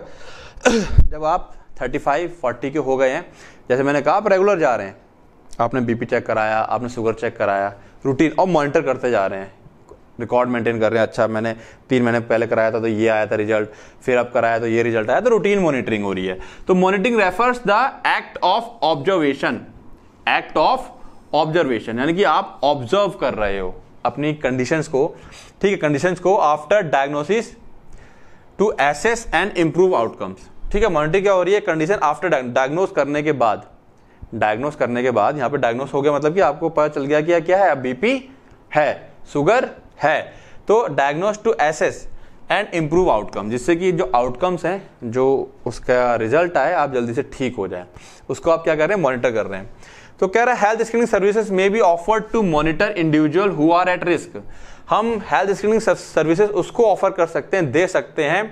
*coughs* जब आप 35, 40 के हो गए हैं जैसे मैंने कहा आप रेगुलर जा रहे हैं आपने बीपी चेक कराया आपने शुगर चेक कराया रूटीन और मॉनिटर करते जा रहे हैं रिकॉर्ड मेंटेन कर रहे हैं अच्छा मैंने तीन महीने पहले कराया था तो ये आया था रिजल्ट फिर अब कराया तो ये रिजल्ट आया तो रूटीन मॉनिटरिंग हो रही है तो monitoring refers the act of observation act of observation यानी कि आप ऑब्जर्व कर रहे हो अपनी कंडीशंस को ठीक है कंडीशंस को after diagnosis to assess and improve outcomes ठीक है मॉनिटरिंग क्या हो रही है कंडीशन आफ्टर डायग्नोस करने के बाद डायग्नोस करने के बाद यहां पे डायग्नोस हो गया मतलब कि आपको पता चल गया कि क्या है बीपी है सुगर है तो diagnose to assess and improve outcome जिससे कि जो आउटकम्स हैं जो उसका रिजल्ट आए आप जल्दी से ठीक हो जाए उसको आप क्या कर रहे हैं मॉनिटर कर रहे हैं तो कह रहा है health screening services may be offered to monitor individual who are at risk हम हेल्थ स्क्रीनिंग सर्विसेज उसको ऑफर कर सकते हैं दे सकते हैं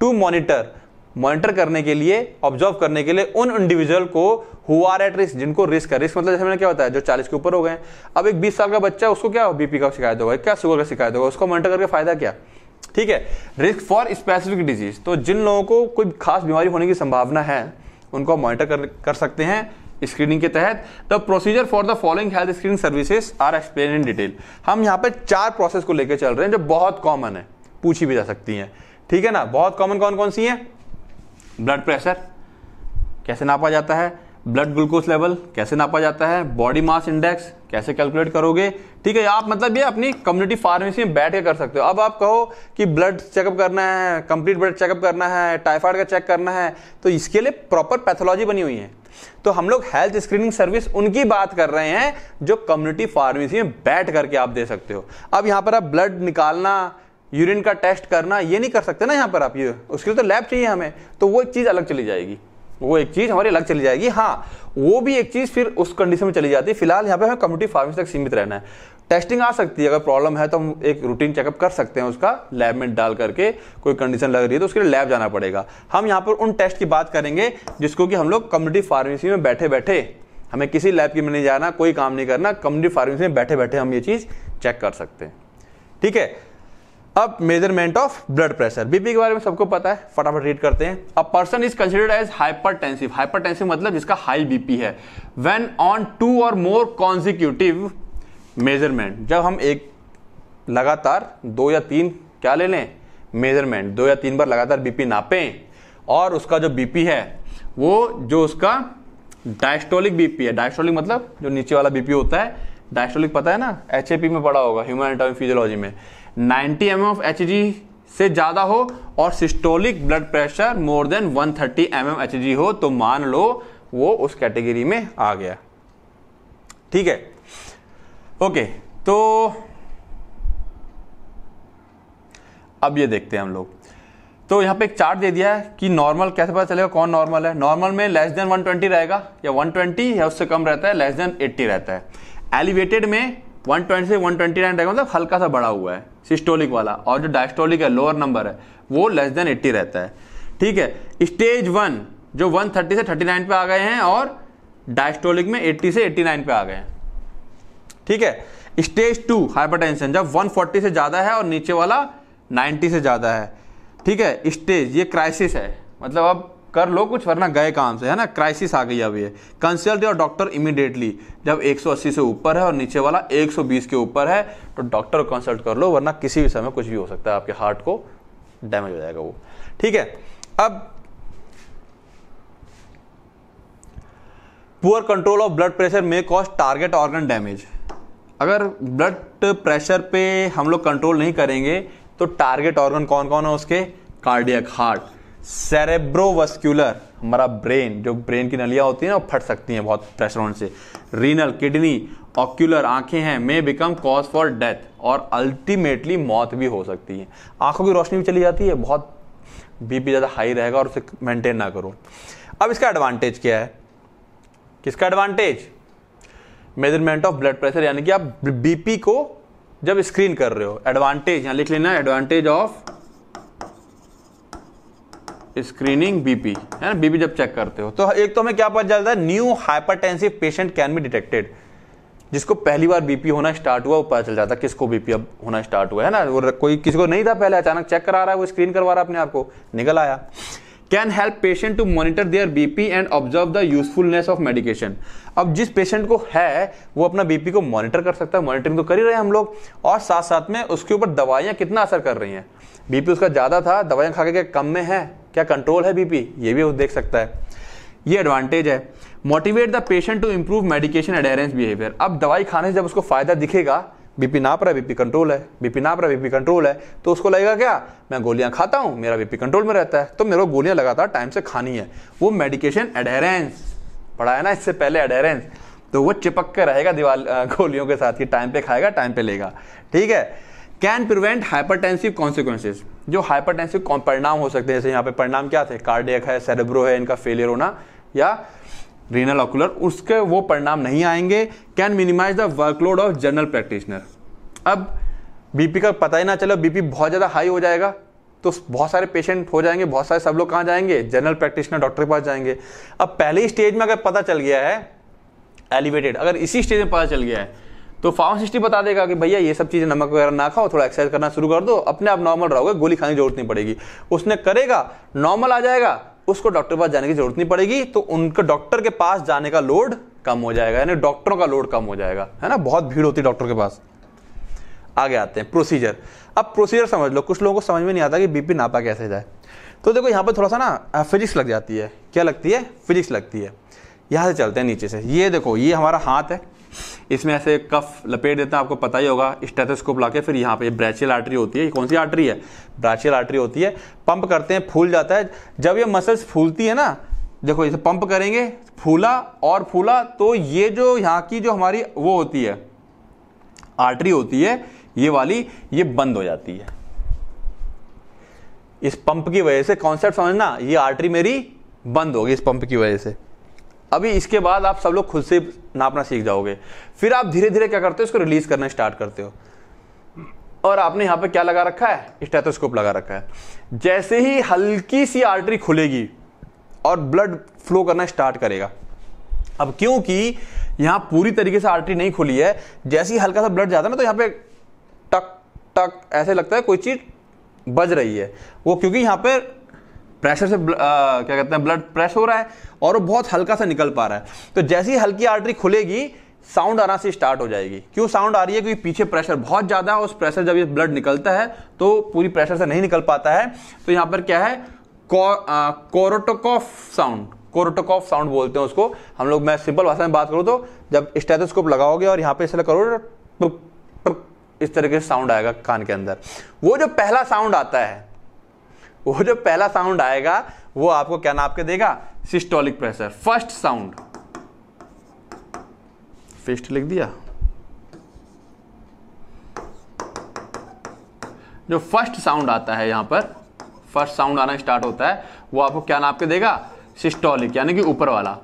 टू मॉनिटर मॉनिटर करने के लिए ऑब्जर्व करने के लिए उन इंडिविजुअल को हु आर एट रिस्क जिनको रिस्क है रिस्क मतलब जैसे मैंने क्या बताया जो चालीस के ऊपर हो गए अब एक बीस साल का बच्चा उसको क्या बीपी का शिकायत होगा क्या शुगर का शिकायत होगा उसको मॉनिटर करके फायदा क्या ठीक है रिस्क फॉर स्पेसिफिक डिजीज तो जिन लोगों को कोई खास बीमारी होने की संभावना है उनको मॉनिटर कर, कर सकते हैं स्क्रीनिंग के तहत the procedure for the following health screening services are explain in detail हम यहाँ पे चार प्रोसेस को लेकर चल रहे हैं जो बहुत कॉमन है पूछी भी जा सकती हैं ठीक है ना बहुत कॉमन कौन कौन सी हैं ब्लड प्रेशर कैसे नापा जाता है ब्लड ग्लूकोज लेवल कैसे नापा जाता है बॉडी मास इंडेक्स कैसे कैलकुलेट करोगे ठीक है आप मतलब ये अपनी कम्युनिटी फार्मेसी में बैठ के कर सकते हो अब आप कहो कि ब्लड चेकअप करना है कंप्लीट ब्लड चेकअप करना है टाइफाइड का चेक करना है तो इसके लिए प्रॉपर पैथोलॉजी बनी हुई है तो हम लोग हेल्थ स्क्रीनिंग सर्विस उनकी बात कर रहे हैं जो कम्युनिटी फार्मेसी में बैठ करके आप दे सकते हो अब यहाँ पर आप ब्लड निकालना यूरिन का टेस्ट करना ये नहीं कर सकते ना यहाँ पर आप ये उसके लिए तो लैब चाहिए हमें तो वो एक चीज़ अलग चली जाएगी वो एक चीज़ हमारी अलग चली जाएगी हाँ वो भी एक चीज़ फिर उस कंडीशन में चली जाती है फिलहाल यहाँ पे हमें कम्युनिटी फार्मेसी तक सीमित रहना है टेस्टिंग आ सकती है अगर प्रॉब्लम है तो हम एक रूटीन चेकअप कर सकते हैं उसका लैब में डाल करके कोई कंडीशन लग रही है तो उसके लिए लैब जाना पड़ेगा हम यहाँ पर उन टेस्ट की बात करेंगे जिसको कि हम लोग कम्युनिटी फार्मेसी में बैठे बैठे हमें किसी लैब की में नहीं जाना कोई काम नहीं करना कम्युनिटी फार्मेसी में बैठे बैठे हम ये चीज़ चेक कर सकते हैं ठीक है अब measurement of blood pressure BP के बारे में सबको पता है फटाफट रीड करते हैं a person is considered as hypertensive hypertensive मतलब जिसका हाई बीपी है when on two or more consecutive measurement जब हम एक लगातार दो या तीन क्या ले लें मेजरमेंट दो या तीन बार लगातार बीपी नापें और उसका जो बीपी है वो जो उसका डायस्टोलिक बीपी है डायस्टोलिक मतलब जो नीचे वाला बीपी होता है डायस्टोलिक पता है ना एच में पड़ा होगा ह्यूमन एनाटॉमी फिजियोलॉजी में 90 एम ऑफ एच से ज़्यादा हो और systolic blood pressure more than 130 thirty M G हो तो मान लो वो उस कैटेगरी में आ गया ठीक है ओके तो अब ये देखते हैं हम लोग तो यहां पे एक चार्ट दे दिया है कि नॉर्मल कैसे पता चलेगा कौन नॉर्मल है नॉर्मल में लेस देन 120 रहेगा या 120 या उससे कम रहता है लेस देन 80 रहता है एलिवेटेड में 120 से 129 रहेगा मतलब हल्का सा बड़ा हुआ है सिस्टोलिक वाला और जो डायस्टोलिक है लोअर नंबर है वो लेस देन 80 रहता है ठीक है स्टेज वन जो 130 से 39 पे आ गए हैं और डायस्टोलिक में 80 से 89 पे आ गए हैं ठीक है स्टेज टू टेंशन जब 140 से ज़्यादा है और नीचे वाला 90 से ज़्यादा है ठीक है स्टेज ये क्राइसिस है मतलब अब कर लो कुछ वरना गए काम से है ना क्राइसिस आ गई अब ये कंसल्ट योर डॉक्टर इमीडिएटली जब 180 से ऊपर है और नीचे वाला 120 के ऊपर है तो डॉक्टर कंसल्ट कर लो वरना किसी भी समय कुछ भी हो सकता है आपके हार्ट को डैमेज हो जाएगा वो ठीक है अब poor control of blood pressure may cause target organ damage अगर ब्लड प्रेशर पे हम लोग कंट्रोल नहीं करेंगे तो टारगेट ऑर्गन कौन कौन है उसके कार्डियक हार्ट सेरेब्रोवस्क्यूलर हमारा ब्रेन जो ब्रेन की नलियाँ होती है ना वो फट सकती हैं बहुत प्रेशर होने से रीनल किडनी ऑक्यूलर आंखें हैं may become cause for death और अल्टीमेटली मौत भी हो सकती है आंखों की रोशनी भी चली जाती है बहुत बीपी ज़्यादा हाई रहेगा और उसे मेंटेन ना करो अब इसका एडवांटेज क्या है किसका advantage measurement of blood pressure यानी कि आप बीपी को जब स्क्रीन कर रहे हो एडवांटेज यहाँ लिख लेना एडवांटेज ऑफ स्क्रीनिंग बीपी है ना बीपी जब चेक करते हो तो एक तो हमें क्या पता चलता है new hypertensive patient can be detected जिसको पहली बार बीपी होना स्टार्ट हुआ वो पता चल जाता है किसको बीपी अब होना स्टार्ट हुआ है ना वो कोई किसी को नहीं था पहले अचानक चेक करा रहा है वो स्क्रीन करवा रहा है अपने आप को निकल आया can help patient to monitor their BP and observe the usefulness of medication अब जिस पेशेंट को है वो अपना बीपी को मॉनिटर कर सकता है मॉनिटरिंग तो कर ही रहे हैं हम लोग और साथ साथ में उसके ऊपर दवाइयां कितना असर कर रही हैं बीपी उसका ज़्यादा था दवाइयाँ खा के क्या कम में है क्या कंट्रोल है बीपी ये भी वो देख सकता है ये एडवांटेज है motivate the patient to improve medication adherence behaviour अब दवाई खाने से जब उसको फायदा दिखेगा बीपी नाप रहा है बीपी कंट्रोल है बीपी नाप रहा है बीपी कंट्रोल है तो उसको लगेगा क्या मैं गोलियां खाता हूँ मेरा बीपी कंट्रोल में रहता है तो मेरे को गोलियां लगातार टाइम से खानी है वो मेडिकेशन एडेरेंस पढ़ा है ना इससे पहले एडेरेंस तो वो चिपक के रहेगा दीवार गोलियों के साथ ही टाइम पे खाएगा टाइम पे लेगा ठीक है कैन प्रिवेंट हाइपरटेंसिव कॉन्सिक्वेंसेज जो हाइपरटेंसिव परिणाम हो सकते हैं जैसे यहाँ पे परिणाम क्या थे कार्डियक है सेरेब्रो है इनका फेलियर होना या रीनल ऑकुलर उसके वो परिणाम नहीं आएंगे can minimise the workload of general practitioner अब बीपी का पता ही ना चलो बीपी बहुत ज़्यादा हाई हो जाएगा तो बहुत सारे पेशेंट हो जाएंगे बहुत सारे सब लोग कहाँ जाएंगे जनरल प्रैक्टिशनर डॉक्टर के पास जाएंगे अब पहले स्टेज में अगर पता चल गया है एलिवेटेड अगर इसी स्टेज में पता चल गया है तो फार्म बता देगा कि भैया ये सब चीज़ें नमक वगैरह ना खाओ थोड़ा एक्सरसाइज करना शुरू कर दो अपने आप नॉर्मल रहोगे गोली खाने की जरूरत नहीं पड़ेगी उसने करेगा नॉर्मल आ जाएगा उसको डॉक्टर के पास जाने की जरूरत नहीं पड़ेगी तो उनके डॉक्टर के पास जाने का लोड कम हो जाएगा यानी डॉक्टरों का लोड कम हो जाएगा है ना बहुत भीड़ होती है डॉक्टर के पास आगे आते हैं प्रोसीजर अब प्रोसीजर समझ लो कुछ लोगों को समझ में नहीं आता कि बीपी नापा कैसे जाए तो देखो यहाँ पर थोड़ा सा ना फिजिक्स लग जाती है क्या लगती है फिजिक्स लगती है यहाँ से चलते हैं नीचे से ये देखो ये हमारा हाथ है इसमें ऐसे कफ लपेट देते हैं आपको पता ही होगा स्टेथोस्कोप ला के फिर यहाँ पे ब्रैचियल आर्टरी होती है ये कौन सी आर्टरी है ब्रैचियल आर्टरी होती है पंप करते हैं फूल जाता है जब ये मसल्स फूलती है ना देखो इसे पंप करेंगे फूला और फूला तो ये जो यहाँ की जो हमारी वो होती है आर्टरी होती है ये वाली ये बंद हो जाती है इस पंप की वजह से कॉन्सेप्ट समझना ये आर्टरी मेरी बंद होगी इस पंप की वजह से अभी इसके बाद आप सब लोग खुद से नापना सीख जाओगे फिर आप धीरे धीरे क्या करते हो इसको रिलीज करना स्टार्ट करते हो और आपने यहां पे क्या लगा रखा है स्टेथोस्कोप लगा रखा है जैसे ही हल्की सी आर्टरी खुलेगी और ब्लड फ्लो करना स्टार्ट करेगा अब क्योंकि यहां पूरी तरीके से आर्टरी नहीं खुली है जैसे ही हल्का सा ब्लड जाता है ना तो यहां पे टक टक ऐसे लगता है कोई चीज़ बज रही है वो क्योंकि यहां पर प्रेशर से आ, क्या कहते हैं ब्लड प्रेस हो रहा है और वो बहुत हल्का सा निकल पा रहा है तो जैसे ही हल्की आर्टरी खुलेगी साउंड आना से स्टार्ट हो जाएगी क्यों साउंड आ रही है क्योंकि पीछे प्रेशर बहुत ज़्यादा है उस प्रेशर जब ये ब्लड निकलता है तो पूरी प्रेशर से नहीं निकल पाता है तो यहाँ पर क्या है कोरोटोकॉफ साउंड कोरोटोकॉफ साउंड बोलते हैं उसको हम लोग मैं सिंपल भाषा में बात करूँ तो जब स्टेथोस्कोप लगाओगे और यहाँ पर इसलिए करो इस तरह के साउंड आएगा कान के अंदर वो जो पहला साउंड आता है वो जो पहला साउंड आएगा वो आपको क्या नाप के देगा systolic pressure first sound first लिख दिया जो फर्स्ट साउंड आता है यहां पर फर्स्ट साउंड आना स्टार्ट होता है वो आपको क्या नाप के देगा सिस्टोलिक यानी कि ऊपर वाला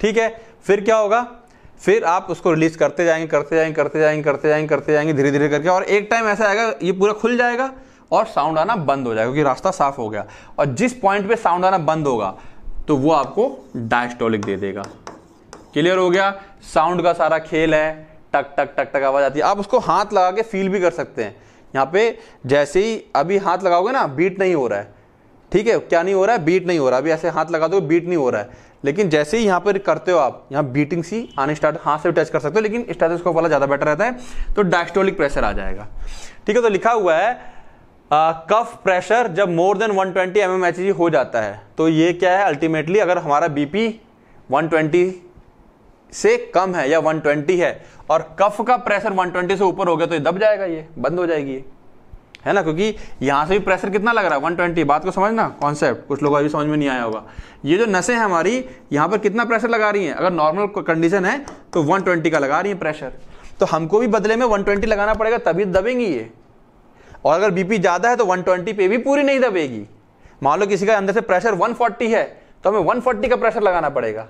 ठीक है फिर क्या होगा फिर आप उसको रिलीज करते जाएंगे करते जाएंगे करते जाएंगे करते जाएंगे करते जाएंगे धीरे धीरे करके और एक टाइम ऐसा आएगा ये पूरा खुल जाएगा और साउंड आना बंद हो जाएगा क्योंकि रास्ता साफ हो गया और जिस पॉइंट पे साउंड आना बंद होगा तो वो आपको डायस्टोलिक दे देगा क्लियर हो गया साउंड का सारा खेल है टक टक टक टक आवाज आती है आप उसको हाथ लगा के फील भी कर सकते हैं यहाँ पे जैसे ही अभी हाथ लगाओगे ना बीट नहीं हो रहा है ठीक है क्या नहीं हो रहा है बीट नहीं हो रहा है अभी ऐसे हाथ लगा दो बीट नहीं हो रहा है लेकिन जैसे ही यहाँ पर करते हो आप यहाँ बीटिंग सी आने स्टार्ट हाथ से भी टच कर सकते हो लेकिन स्टार्ट वाला ज़्यादा बेटर रहता है तो डायस्टोलिक प्रेशर आ जाएगा ठीक है तो लिखा हुआ है कफ प्रेशर जब मोर देन 120 ट्वेंटी mm हो जाता है तो ये क्या है अल्टीमेटली अगर हमारा बीपी 120 से कम है या 120 है और कफ का प्रेशर 120 से ऊपर हो गया तो ये दब जाएगा ये बंद हो जाएगी ये है ना क्योंकि यहाँ से भी प्रेशर कितना लग रहा है 120 बात को समझना कॉन्सेप्ट कुछ लोगों को अभी समझ में नहीं आया होगा ये जो नशे हैं हमारी यहाँ पर कितना प्रेशर लगा रही हैं अगर नॉर्मल कंडीशन है तो 120 का लगा रही है प्रेशर तो हमको भी बदले में 120 लगाना पड़ेगा तभी दबेंगी ये और अगर बीपी ज़्यादा है तो 120 पे भी पूरी नहीं दबेगी मान लो किसी का अंदर से प्रेशर 140 है तो हमें 140 का प्रेशर लगाना पड़ेगा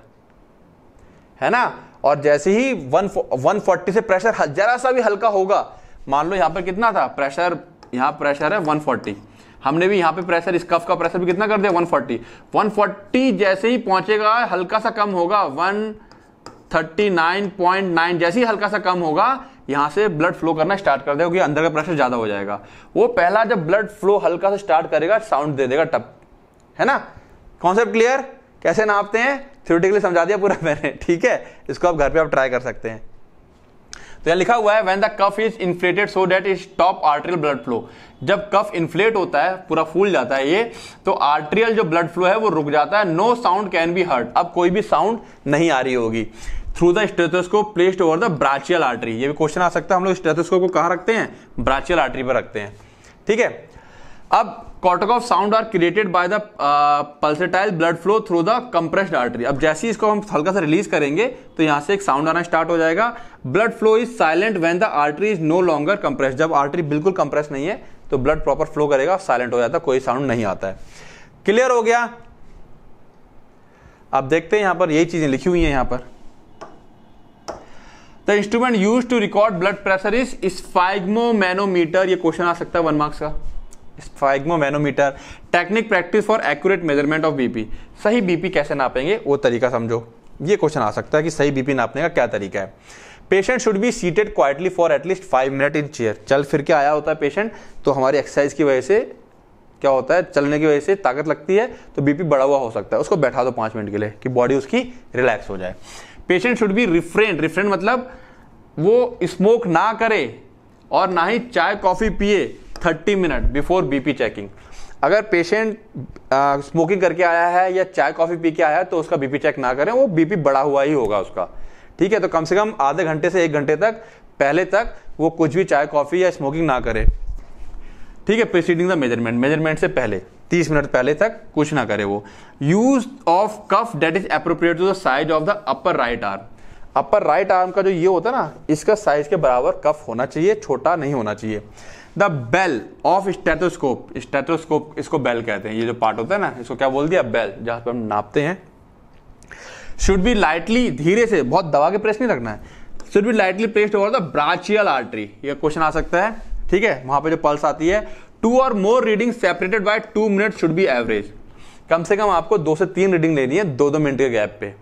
है ना और जैसे ही 140 से प्रेशर जरा सा भी हल्का होगा मान लो यहाँ पर कितना था प्रेशर यहाँ प्रेशर है 140 हमने भी यहां पे प्रेशर इस कफ का प्रेशर भी कितना कर दिया 140 140 जैसे ही पहुंचेगा हल्का सा कम होगा 139.9 जैसे ही हल्का सा कम होगा यहाँ से ब्लड फ्लो करना स्टार्ट कर देगा क्योंकि अंदर का प्रेशर ज़्यादा हो जाएगा वो पहला जब ब्लड फ्लो हल्का सा स्टार्ट करेगा साउंड दे देगा टप है ना कॉन्सेप्ट क्लियर कैसे नापते हैं थ्योरेटिकली समझा दिया पूरा *laughs* मैंने ठीक है इसको आप घर पे आप ट्राई कर सकते हैं तो यहाँ लिखा हुआ है when the cuff is inflated so that is top arterial blood flow जब कफ इन्फ्लेट होता है पूरा फूल जाता है ये तो आर्ट्रियल जो ब्लड फ्लो है वो रुक जाता है no sound can be heard अब कोई भी साउंड नहीं आ रही होगी through the stethoscope placed over the brachial artery ये भी क्वेश्चन आ सकता है हम लोग स्टेथोस्कोप को कहाँ रखते हैं ब्राचियल आर्टरी पर रखते हैं ठीक है अब Korotkoff of sound are created by the pulsatile blood flow through the compressed artery अब जैसे ही इसको हम हल्का सा रिलीज करेंगे तो यहाँ से एक साउंड आना स्टार्ट हो जाएगा blood flow is silent when the artery is no longer compress जब आर्टरी बिल्कुल कंप्रेस नहीं है तो ब्लड प्रॉपर फ्लो करेगा साइलेंट हो जाता है कोई साउंड नहीं आता है क्लियर हो गया अब देखते हैं यहां पर यही चीज़ें लिखी हुई हैं यहां पर the instrument use to record blood pressure is sphygmomanometer ये क्वेश्चन आ सकता है वन मार्क्स का sphygmomanometer technique practice for accurate measurement of BP सही बीपी कैसे नापेंगे वो तरीका समझो ये क्वेश्चन आ सकता है कि सही बीपी नापने का क्या तरीका है patient should be seated quietly for at least five minute in chair चल फिर के आया होता है पेशेंट तो हमारी एक्सरसाइज की वजह से क्या होता है चलने की वजह से ताकत लगती है तो बीपी बढ़ा हुआ हो सकता है उसको बैठा दो पांच मिनट के लिए कि बॉडी उसकी रिलैक्स हो जाए patient should be refrain refrain मतलब वो स्मोक ना करे और ना ही चाय कॉफ़ी पिए 30 मिनट बिफोर बीपी चेकिंग अगर पेशेंट स्मोकिंग करके आया है या चाय कॉफ़ी पी के आया है तो उसका बीपी चेक ना करें वो बीपी बढ़ा हुआ ही होगा उसका ठीक है तो कम से कम आधे घंटे से एक घंटे तक पहले तक वो कुछ भी चाय कॉफ़ी या स्मोकिंग ना करे ठीक है प्रिसीडिंग द मेजरमेंट मेजरमेंट से पहले तीस मिनट पहले तक कुछ ना करे वो use of cuff that is appropriate to the size of the upper right arm upper right arm का जो ये होता है ना इसका साइज के बराबर कफ होना चाहिए छोटा नहीं होना चाहिए the bell of stethoscope stethoscope इसको बेल कहते हैं ये जो पार्ट होता है ना इसको क्या बोल दिया बेल जहां पर हम नापते हैं शुड बी लाइटली धीरे से बहुत दबा के प्रेस नहीं रखना है should be lightly pressed over the brachial artery ये क्वेश्चन आ सकता है ठीक है वहां पे जो पल्स आती है two or more reading separated by two minute should be average कम से कम आपको दो से तीन रीडिंग लेनी है दो दो मिनट के गैप पे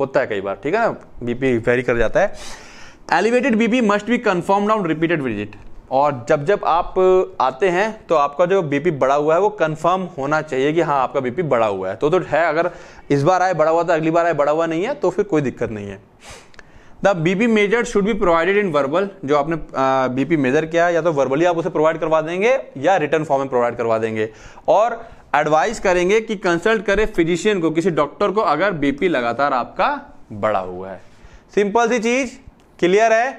होता है कई बार ठीक है ना बीपी वेरी कर जाता है elevated BP must be confirm on repeated visit और जब जब आप आते हैं तो आपका जो बीपी बढ़ा हुआ है वो कंफर्म होना चाहिए कि हाँ आपका बीपी बढ़ा हुआ है तो तो है अगर इस बार आए बढ़ा हुआ था अगली बार आए बढ़ा हुआ नहीं है तो फिर कोई दिक्कत नहीं है the BP measure should be provided in verbal जो आपने बीपी मेजर किया या तो वर्बली आप उसे प्रोवाइड करवा देंगे या रिटर्न फॉर्म में प्रोवाइड करवा देंगे और एडवाइस करेंगे कि कंसल्ट करें फिजिशियन को किसी डॉक्टर को अगर बीपी लगातार आपका बढ़ा हुआ है सिंपल सी चीज क्लियर है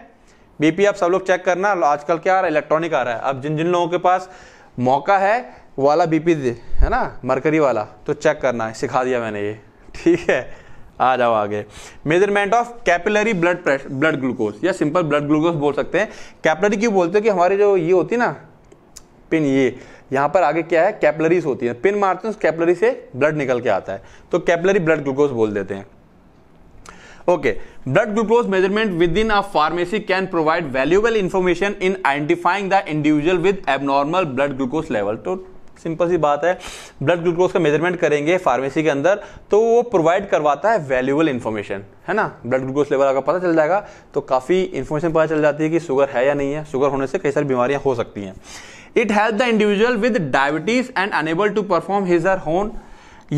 बीपी आप सब लोग चेक करना आजकल क्या आ रहा है इलेक्ट्रॉनिक आ रहा है अब जिन जिन लोगों के पास मौका है वाला बीपी है ना मरकरी वाला तो चेक करना है सिखा दिया मैंने ये ठीक है आ जाओ आगे measurement of capillary blood pressure blood glucose या सिंपल ब्लड ग्लूकोज बोल सकते हैं कैपिलरी क्यों बोलते हैं कि हमारी जो ये होती है ना पिन ये यहाँ पर आगे क्या है कैपलरीज होती है पिन मारते हैं कैपलरी से ब्लड निकल के आता है तो कैपलरी ब्लड ग्लूकोज बोल देते हैं okay blood glucose measurement within a pharmacy can provide valuable information in identifying the individual with abnormal blood glucose level तो सिंपल सी बात है ब्लड ग्लूकोज का मेजरमेंट करेंगे फार्मेसी के अंदर तो वो प्रोवाइड करवाता है वैल्यूबल इन्फॉर्मेशन है ना ब्लड ग्लूकोज लेवल अगर पता चल जाएगा तो काफ़ी इन्फॉर्मेशन पता चल जाती है कि शुगर है या नहीं है शुगर होने से कई सारी बीमारियां हो सकती हैं it help the individual with diabetes and enable to perform his or own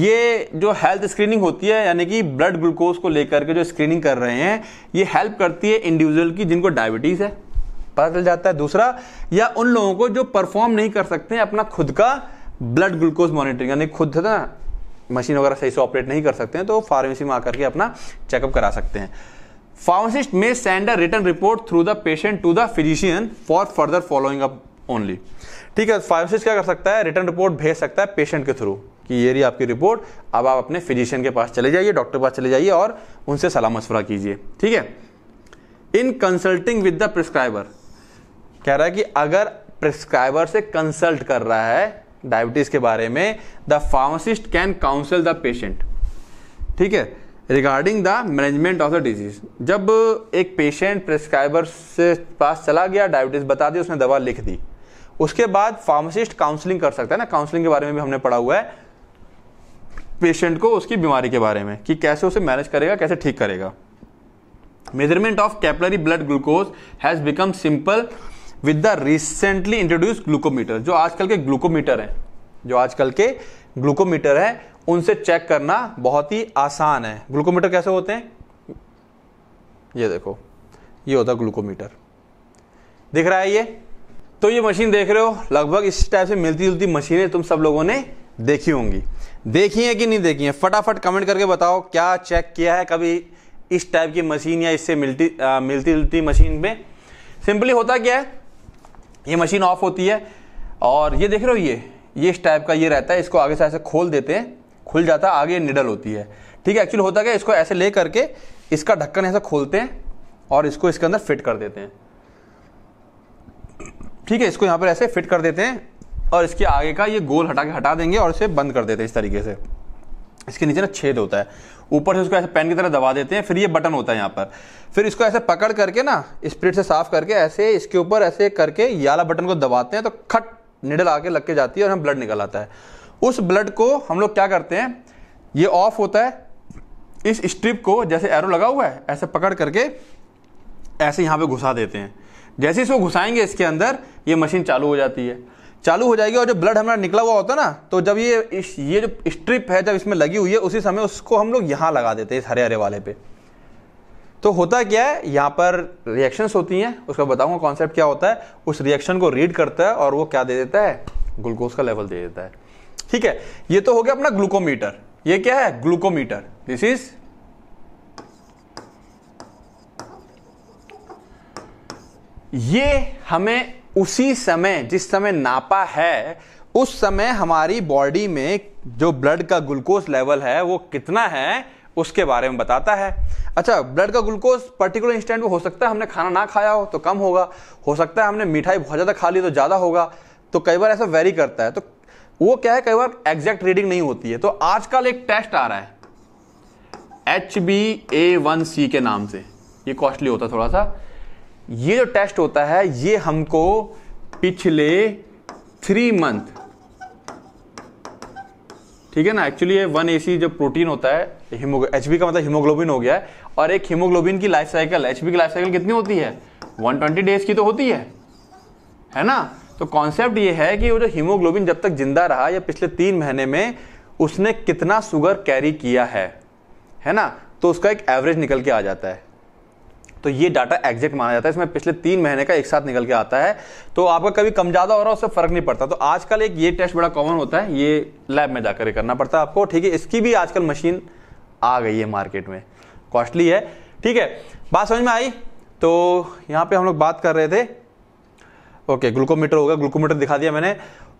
ये जो हेल्थ स्क्रीनिंग होती है यानी कि ब्लड ग्लूकोज को लेकर के जो स्क्रीनिंग कर रहे हैं ये हेल्प करती है इंडिविजुअल की जिनको डायबिटीज है पता चल जाता है दूसरा या उन लोगों को जो परफॉर्म नहीं कर सकते हैं अपना खुद का ब्लड ग्लूकोज मॉनिटरिंग यानी खुद ना मशीन वगैरह सही से ऑपरेट नहीं कर सकते हैं तो फार्मेसी में आकर के अपना चेकअप करा सकते हैं pharmacist may send a return report through the patient to the physician for further following up only ठीक है फार्मासिस्ट क्या कर सकता है रिटर्न रिपोर्ट भेज सकता है पेशेंट के थ्रू कि ये रही आपकी रिपोर्ट अब आप अपने फिजिशियन के पास चले जाइए डॉक्टर के पास चले जाइए और उनसे सलाह मशवरा कीजिए ठीक है in consulting with the prescriber कह रहा है कि अगर प्रिस्क्राइबर से कंसल्ट कर रहा है डायबिटीज के बारे में the pharmacist can counsel the patient ठीक है regarding the management of the disease जब एक पेशेंट प्रिस्क्राइबर से पास चला गया डायबिटीज बता दी उसने दवा लिख दी उसके बाद फार्मासिस्ट काउंसलिंग कर सकता है ना काउंसलिंग के बारे में भी हमने पढ़ा हुआ है पेशेंट को उसकी बीमारी के बारे में कि कैसे उसे मैनेज करेगा कैसे ठीक करेगा measurement of capillary blood glucose has become simple with the recently introduce glucometer जो आजकल के ग्लूकोमीटर हैं जो आजकल के ग्लूकोमीटर हैं उनसे चेक करना बहुत ही आसान है ग्लूकोमीटर कैसे होते हैं ये देखो ये होता ग्लूकोमीटर दिख रहा है ये तो ये मशीन देख रहे हो लगभग इस टाइप से मिलती जुलती मशीनें तुम सब लोगों ने देखी होंगी देखी है कि नहीं देखी है फटाफट कमेंट करके बताओ क्या चेक किया है कभी इस टाइप की मशीन या इससे मिलती आ, मिलती जुलती मशीन में सिंपली होता क्या है ये मशीन ऑफ होती है और ये देख रहे हो ये ये इस टाइप का ये रहता है इसको आगे से ऐसे खोल देते हैं खुल जाता है आगे निडल होती है ठीक है एक्चुअली होता क्या इसको ऐसे ले करके इसका ढक्कन ऐसा खोलते हैं और इसको इसके अंदर फिट कर देते हैं ठीक है इसको यहाँ पर ऐसे फिट कर देते हैं और इसके आगे का ये गोल हटा के हटा देंगे और इसे बंद कर देते हैं इस तरीके से इसके नीचे ना छेद होता है ऊपर से उसको ऐसे पेन की तरह दबा देते हैं फिर ये बटन होता है यहाँ पर फिर इसको ऐसे पकड़ करके ना स्प्रिट से साफ करके ऐसे इसके ऊपर ऐसे करके याला बटन को दबाते हैं तो खट निडल आके लग के जाती है और हम ब्लड निकल आता है उस ब्लड को हम लोग क्या करते हैं ये ऑफ होता है इस स्ट्रिप को जैसे एरो लगा हुआ है ऐसे पकड़ करके ऐसे यहाँ पे घुसा देते हैं जैसे इसको घुसाएंगे इसके अंदर ये मशीन चालू हो जाती है चालू हो जाएगी और जो ब्लड हमारा निकला हुआ होता है ना तो जब ये ये जो स्ट्रिप है जब इसमें लगी हुई है उसी समय उसको हम लोग यहाँ लगा देते हैं इस हरे हरे वाले पे तो होता क्या है यहाँ पर रिएक्शंस होती हैं उसका बताऊँगा कॉन्सेप्ट क्या होता है उस रिएक्शन को रीड करता है और वो क्या दे देता है ग्लूकोज का लेवल दे देता है ठीक है ये तो हो गया अपना ग्लूकोमीटर ये क्या है ग्लूकोमीटर दिस इज ये हमें उसी समय जिस समय नापा है उस समय हमारी बॉडी में जो ब्लड का ग्लूकोज लेवल है वो कितना है उसके बारे में बताता है अच्छा ब्लड का ग्लूकोज पर्टिकुलर इंस्टेंट में हो सकता है हमने खाना ना खाया हो तो कम होगा हो सकता है हमने मिठाई बहुत ज़्यादा खा ली तो ज़्यादा होगा तो कई बार ऐसा वेरी करता है तो वो क्या है कई बार एग्जैक्ट रीडिंग नहीं होती है तो आजकल एक टेस्ट आ रहा है H B A one C के नाम से ये कॉस्टली होता थोड़ा सा ये जो टेस्ट होता है ये हमको पिछले थ्री मंथ ठीक है ना एक्चुअली ये वन एसी जो प्रोटीन होता है एच एच का मतलब हीमोग्लोबिन हो गया है और एक हीमोग्लोबिन की लाइफ साइकिल एच की लाइफ साइकिल कितनी होती है 120 डेज की तो होती है है ना तो कॉन्सेप्ट ये है कि वो जो हीमोग्लोबिन जब तक जिंदा रहा या पिछले तीन महीने में उसने कितना शुगर कैरी किया है है ना तो उसका एक एवरेज निकल के आ जाता है तो ये डाटा एग्जैक्ट माना जाता है इसमें पिछले तीन महीने का एक साथ निकल के आता है तो आपका कभी कम ज़्यादा हो रहा है उससे फर्क नहीं पड़ता तो आजकल एक ये टेस्ट बड़ा कॉमन होता है ये लैब में जाकर करना पड़ता है आपको ठीक है इसकी भी आजकल मशीन आ गई है मार्केट में कॉस्टली है ठीक है बात समझ में आई तो यहां पे हम लोग बात कर रहे थे ओके ग्लूकोमीटर होगा ग्लूकोमीटर दिखा दिया मैंने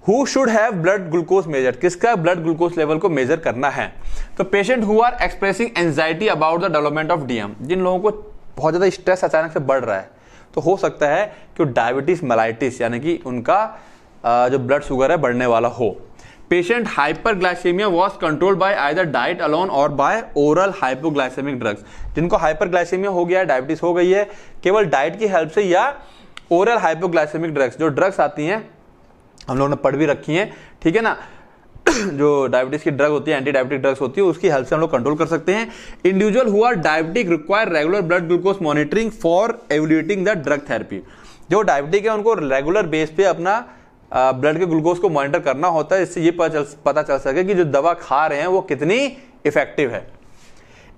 who should have blood glucose measure किसका ब्लड ग्लूकोज लेवल को मेजर करना है तो patient who are expressing anxiety about the development of DM जिन लोगों को बहुत ज़्यादा स्ट्रेस अचानक से बढ़ रहा है तो हो सकता है कि डायबिटीज़ मलाइटिस यानी कि उनका जो ब्लड शुगर है बढ़ने वाला हो patient hyperglycaemia was controlled by either diet alone और बाय ओरल हाइपोग्लाइसेमिक ड्रग्स जिनको ग्लाइसेमिया हो गया है डायबिटीज हो गई है केवल डाइट की हेल्प से या ओरल हाइपोग्लाइसेमिक ड्रग्स जो ड्रग्स आती हैं हम लोगों ने पढ़ भी रखी हैं ठीक है ना *coughs* जो डायबिटीज़ की ड्रग होती है एंटी डायबिटिक ड्रग्स होती है उसकी हेल्प से हम लोग कंट्रोल कर सकते हैं इंडिविजुअल हुआ diabetic require regular blood glucose monitoring for evaluating the drug therapy जो डायबिटिक है उनको रेगुलर बेस पे अपना ब्लड के ग्लूकोज को मॉनिटर करना होता है इससे ये पता चल सके कि जो दवा खा रहे हैं वो कितनी इफेक्टिव है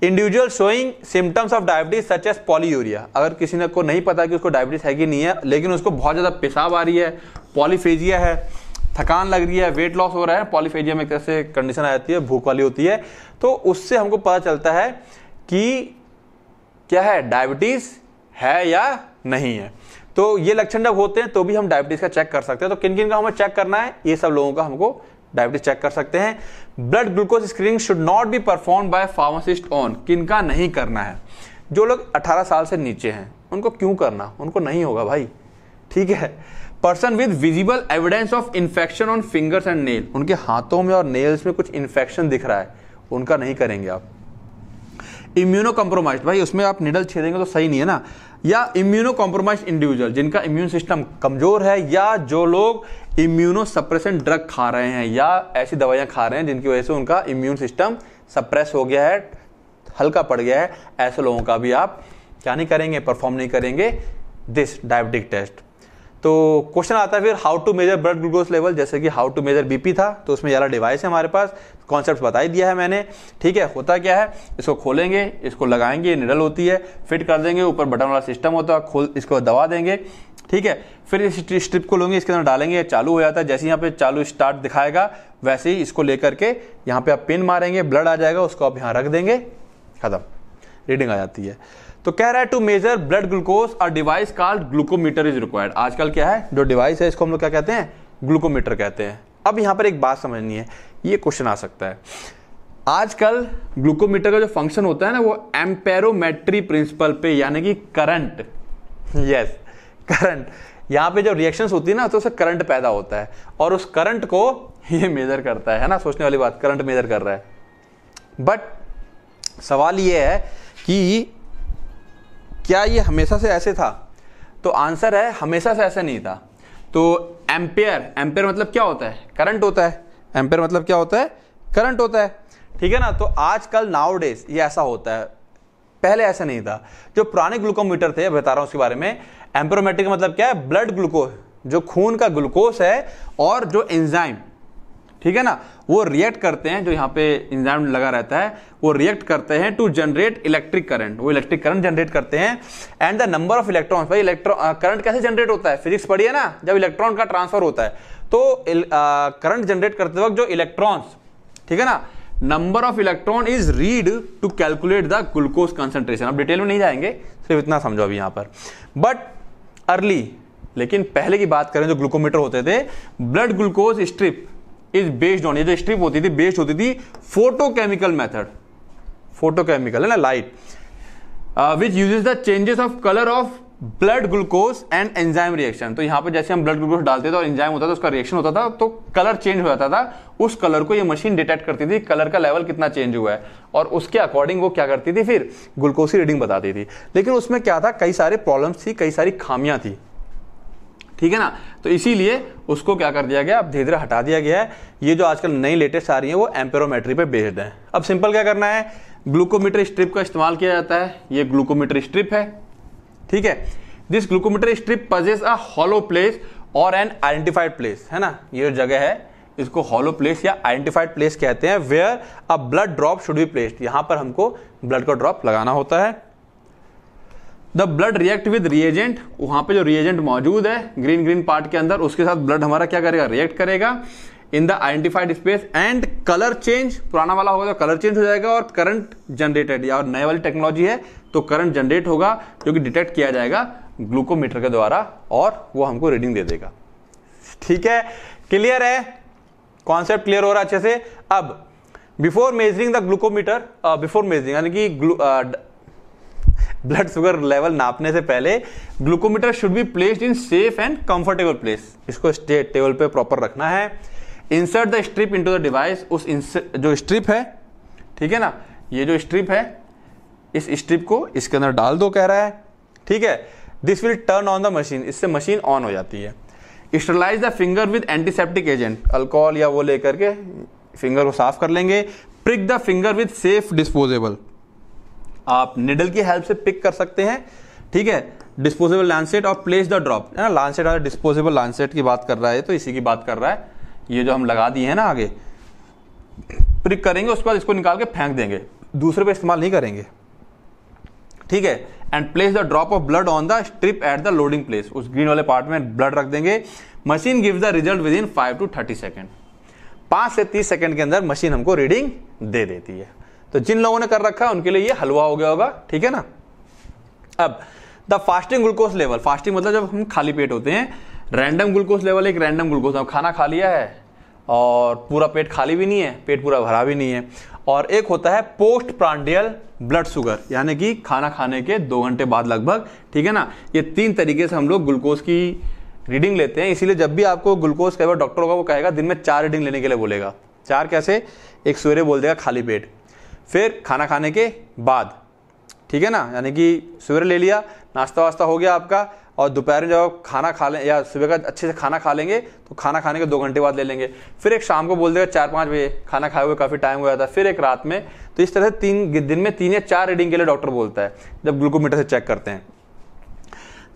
individual showing symptoms of diabetes such as polyuria अगर किसी ने को नहीं पता कि उसको डायबिटीज है कि नहीं है लेकिन उसको बहुत ज़्यादा पेशाब आ रही है पॉलीफेजिया है थकान लग रही है वेट लॉस हो रहा है पॉलीफेजिया में कैसे कंडीशन आ जाती है भूख वाली होती है तो उससे हमको पता चलता है कि क्या है डायबिटीज़ है या नहीं है तो ये लक्षण जब होते हैं तो भी हम डायबिटीज़ का चेक कर सकते हैं तो किन किन का हमें चेक करना है ये सब लोगों का हमको डायबिटीज चेक कर सकते हैं blood glucose screening should not be perform by pharmacist on किन का नहीं करना है जो लोग 18 साल से नीचे हैं उनको क्यों करना उनको नहीं होगा भाई ठीक है person with visible evidence of infection on fingers and nail उनके हाथों में और नेल्स में कुछ इन्फेक्शन दिख रहा है उनका नहीं करेंगे आप इम्यूनो कॉम्प्रोमाइज भाई उसमें आप निडल छेदेंगे तो सही नहीं है ना या इम्यूनो कॉम्प्रोमाइज इंडिविजुअल जिनका इम्यून सिस्टम कमजोर है या जो लोग इम्यूनो सप्रेशन ड्रग खा रहे हैं या ऐसी दवाइयां खा रहे हैं जिनकी वजह से उनका इम्यून सिस्टम सप्रेस हो गया है हल्का पड़ गया है ऐसे लोगों का भी आप क्या नहीं करेंगे परफॉर्म नहीं करेंगे दिस डायबिटिक टेस्ट तो क्वेश्चन आता है फिर how to measure blood glucose level जैसे कि हाउ टू मेजर बीपी था तो उसमें ज़्यादा डिवाइस है हमारे पास कॉन्सेप्ट बता ही दिया है मैंने ठीक है होता क्या है इसको खोलेंगे इसको लगाएंगे ये निडल होती है फिट कर देंगे ऊपर बटन वाला सिस्टम होता है खोल इसको दबा देंगे ठीक है फिर इस स्ट्रिप को लोगे इसके अंदर डालेंगे चालू हो जाता है जैसे यहाँ पे चालू स्टार्ट दिखाएगा वैसे ही इसको लेकर के यहाँ पे आप पिन मारेंगे ब्लड आ जाएगा उसको आप यहाँ रख देंगे खत्म रीडिंग आ जाती है तो कह रहा है टू मेजर ब्लड ग्लूकोज और device called glucometer is required आजकल क्या है जो डिवाइस है इसको हम लोग क्या कहते हैं ग्लूकोमीटर कहते हैं अब यहां पर एक बात समझनी है ये क्वेश्चन आ सकता है आजकल ग्लूकोमीटर का जो फंक्शन होता है ना वो एम्पेरोमेट्री प्रिंसिपल पे यानी कि करंट यस करंट यहां पे जब रिएक्शंस होती है ना तो उससे करंट पैदा होता है और उस करंट को ये मेजर करता है है ना सोचने वाली बात करंट मेजर कर रहा है बट सवाल ये है कि क्या ये हमेशा से ऐसे था तो आंसर है हमेशा से ऐसा नहीं था तो एम्पेयर एम्पेयर मतलब क्या होता है करंट होता है एम्पेयर मतलब क्या होता है करंट होता है ठीक है ना तो आजकल नाउ डेज ये ऐसा होता है पहले ऐसा नहीं था जो पुराने ग्लूकोमीटर थे बता रहा हूँ उसके बारे में एम्पेरोमेट्रिक मतलब क्या है ब्लड ग्लूकोज जो खून का ग्लूकोज है और जो एंजाइम ठीक है ना वो रिएक्ट करते हैं जो यहाँ पे इंजाम लगा रहता है वो रिएक्ट करते हैं टू जनरेट इलेक्ट्रिक करंट वो इलेक्ट्रिक करंट जनरेट करते हैं and the number of electron भाई इलेक्ट्रॉन करंट कैसे जनरेट होता है फिजिक्स पढ़िए ना जब इलेक्ट्रॉन का ट्रांसफर होता है तो करंट जनरेट करते वक्त जो इलेक्ट्रॉन्स ठीक है ना number of electron is read to calculate the glucose concentration अब डिटेल में नहीं जाएंगे सिर्फ इतना समझो अभी यहाँ पर बट अर्ली लेकिन पहले की बात करें जो ग्लूकोमीटर होते थे blood glucose strip is based on ये जो स्ट्रिप होती थी बेस्ड होती थी फोटोकेमिकल मेथड फोटोकेमिकल है ना light which uses the changes of colour of blood glucose and enzyme reaction तो यहां पर जैसे हम ब्लड ग्लूकोज डालते थे और एंजाइम होता था उसका रिएक्शन होता था तो कलर चेंज हो जाता था उस कलर को ये मशीन डिटेक्ट करती थी कलर का लेवल कितना चेंज हुआ है और उसके अकॉर्डिंग वो क्या करती थी फिर ग्लूकोज की रीडिंग बताती थी लेकिन उसमें क्या था कई सारे प्रॉब्लम्स थी कई सारी खामियां थी ठीक है ना तो इसीलिए उसको क्या कर दिया गया अब धीरे धीरे हटा दिया गया है ये जो आजकल नई लेटेस्ट आ रही है वो एम्पेरोमेट्री पे बेस्ड है अब सिंपल क्या करना है ग्लूकोमीटर स्ट्रिप का इस्तेमाल किया जाता है ये ग्लूकोमीटर स्ट्रिप है ठीक है this glucometer strip possesses a hollow place और एन आइडेंटिफाइड प्लेस है ना ये जगह है इसको हॉलो प्लेस या आइडेंटिफाइड प्लेस कहते हैं where a blood drop should be placed यहां पर हमको ब्लड का ड्रॉप लगाना होता है the blood react with reagent वहां पे जो रिएजेंट मौजूद है ग्रीन ग्रीन पार्ट के अंदर उसके साथ ब्लड हमारा क्या करेगा रिएक्ट करेगा in the identified space and colour change पुराना वाला होगा तो कलर चेंज हो जाएगा और करंट जनरेटेड या और नए वाली टेक्नोलॉजी है तो करंट जनरेट होगा जो कि डिटेक्ट किया जाएगा ग्लूकोमीटर के द्वारा और वो हमको रीडिंग दे देगा ठीक है क्लियर है कॉन्सेप्ट क्लियर हो रहा अच्छे से अब before measuring the glucometer before measuring यानी कि uh, ब्लड शुगर लेवल नापने से पहले glucometer should be placed in safe and comfortable place इसको स्टेट टेबल पे प्रॉपर रखना है insert the strip into the device उस जो स्ट्रिप है ठीक है ना ये जो स्ट्रिप है इस स्ट्रिप को इसके अंदर डाल दो कह रहा है ठीक है this will turn on the machine इससे मशीन ऑन हो जाती है sterilise the finger with antiseptic agent alcohol या वो लेकर के फिंगर को साफ कर लेंगे prick the finger with safe disposable आप निडल की हेल्प से पिक कर सकते हैं ठीक है डिस्पोजेबल लैंडसेट और प्लेस द ड्रॉप है ना लैंडसेट और डिस्पोजेबल लैंडसेट की बात कर रहा है तो इसी की बात कर रहा है ये जो हम लगा दिए हैं ना आगे प्रिक करेंगे उसके बाद इसको निकाल के फेंक देंगे दूसरे पे इस्तेमाल नहीं करेंगे ठीक है and place the drop of blood on the strip at the loading place उस ग्रीन वाले पार्ट में ब्लड रख देंगे machine gives the result within five to thirty second पांच से तीस सेकेंड के अंदर मशीन हमको रीडिंग दे देती है तो जिन लोगों ने कर रखा है उनके लिए ये हलवा हो गया होगा ठीक है ना अब the fasting glucose level fasting मतलब जब हम खाली पेट होते हैं रैंडम ग्लूकोज लेवल एक रैंडम ग्लूकोज खाना खा लिया है और पूरा पेट खाली भी नहीं है पेट पूरा भरा भी नहीं है और एक होता है पोस्ट प्रांडियल ब्लड शुगर यानी कि खाना खाने के दो घंटे बाद लगभग ठीक है ना ये तीन तरीके से हम लोग ग्लूकोज की रीडिंग लेते हैं इसीलिए जब भी आपको ग्लूकोज कहेगा डॉक्टर होगा वो कहेगा दिन में चार रीडिंग लेने के लिए बोलेगा चार कैसे एक सवेरे बोल देगा खाली पेट फिर खाना खाने के बाद ठीक है ना यानी कि सवेरे ले लिया नाश्ता वास्ता हो गया आपका और दोपहर में जब आप खाना खा लें या सुबह का अच्छे से खाना खा लेंगे तो खाना खाने के दो घंटे बाद ले लेंगे फिर एक शाम को बोल देगा चार पाँच बजे खाना खाए हुए काफ़ी टाइम हो जाता है फिर एक रात में तो इस तरह से तीन दिन में तीन या चार रीडिंग के लिए डॉक्टर बोलता है जब ग्लूकोमीटर से चेक करते हैं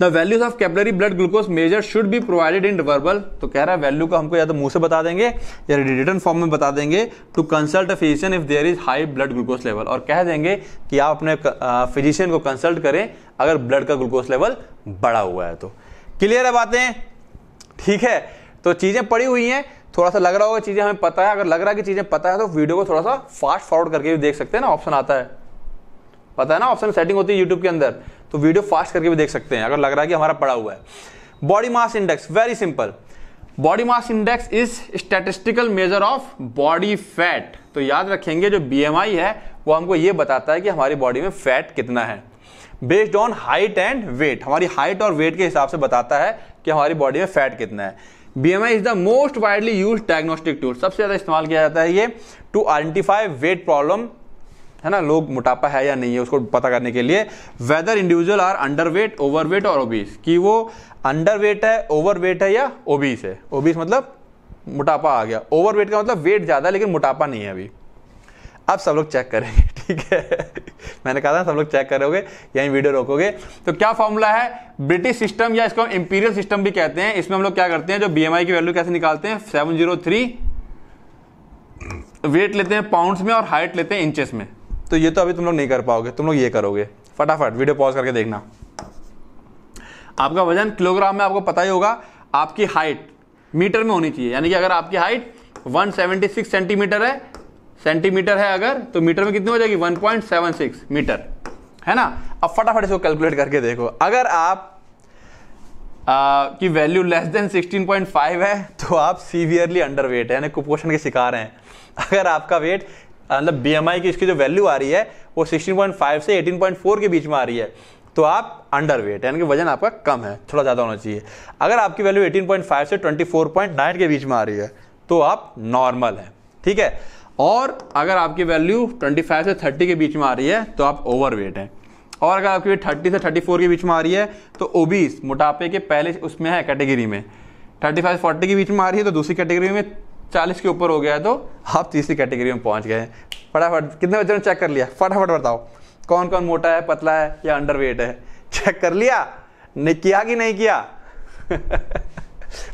the values of capillary blood glucose measure should be provided in verbal तो कह रहा है वैल्यू का हमको या तो मुंह से बता देंगे या रिटर्न तो फॉर्म में बता देंगे to consult a physician if there is high blood glucose level और कह देंगे कि आप अपने फिजिशियन को कंसल्ट करें अगर ब्लड का ग्लूकोज लेवल बढ़ा हुआ है तो क्लियर है बातें ठीक है तो चीज़ें पड़ी हुई हैं थोड़ा सा लग रहा होगा चीज़ें हमें पता है अगर लग रहा है कि चीज़ें पता है तो वीडियो को थोड़ा सा फास्ट फॉरवर्ड करके भी देख सकते हैं ना ऑप्शन आता है पता है ना ऑप्शन सेटिंग होती है यूट्यूब के अंदर तो वीडियो फास्ट करके भी देख सकते हैं अगर लग रहा है कि हमारा पड़ा हुआ है body mass index very simple body mass index is statistical measure of body fat तो याद रखेंगे जो बी है वो हमको ये बताता है कि हमारी बॉडी में फैट कितना है based on height and weight हमारी हाइट और वेट के हिसाब से बताता है कि हमारी बॉडी में फैट कितना है B M I is the most widely use diagnostic tool सबसे ज्यादा इस्तेमाल किया जाता है ये टू आइडेंटिफाई वेट प्रॉब्लम है ना लोग मोटापा है या नहीं है उसको पता करने के लिए whether individual are underweight overweight और ओबीस कि वो अंडरवेट है ओवरवेट है या ओबीस है ओबीस मतलब मोटापा आ गया ओवरवेट का मतलब वेट ज़्यादा लेकिन मोटापा नहीं है अभी अब सब लोग चेक करेंगे *laughs* ठीक है मैंने कहा था सब लोग चेक करोगे यहीं वीडियो रोकोगे तो क्या फॉर्मूला है ब्रिटिश सिस्टम या इसको हम इंपीरियल सिस्टम भी कहते हैं इसमें हम लोग क्या करते हैं जो बीएमआई की वैल्यू कैसे निकालते हैं सेवन जीरो थ्री वेट लेते हैं पाउंड्स में और हाइट लेते हैं इंचेस में तो ये तो अभी तुम लोग नहीं कर पाओगे तुम लोग ये करोगे फटाफट वीडियो पॉज करके देखना आपका वजन किलोग्राम में आपको पता ही होगा आपकी हाइट मीटर में होनी चाहिए यानी कि अगर आपकी हाइट 176 सेंटीमीटर है सेंटीमीटर है अगर तो मीटर में कितनी हो जाएगी 1.76 मीटर है ना अब फटाफट इसको कैलकुलेट करके देखो अगर आप आ, की वैल्यू लेस देन 16.5 है तो आप सीवियरली अंडर वेट है यानी कुपोषण के शिकार हैं अगर आपका वेट मतलब बी की इसकी जो वैल्यू आ रही है वो 16.5 से 18.4 के बीच में आ रही है तो आप अंडर वेट यानी कि वजन आपका कम है थोड़ा ज़्यादा होना चाहिए अगर आपकी वैल्यू 18.5 से 24.9 के बीच में आ रही है तो आप नॉर्मल हैं ठीक है और अगर आपकी वैल्यू 25 से 30 के बीच में आ रही है तो आप ओवर वेट हैं और अगर आपकी वेट थर्टी से फोर के बीच में आ रही है तो ओबीस मोटापे के पहले उसमें है कैटेगरी में थर्टी से फोर्टी के बीच में आ रही है तो दूसरी कैटेगरी में चालीस के ऊपर हो गया है तो आप तीसरी कैटेगरी में पहुंच गए हैं फटाफट कितने बच्चों ने चेक कर लिया फटाफट बताओ कौन कौन मोटा है पतला है या अंडर वेट है चेक कर लिया ने किया कि नहीं किया *laughs*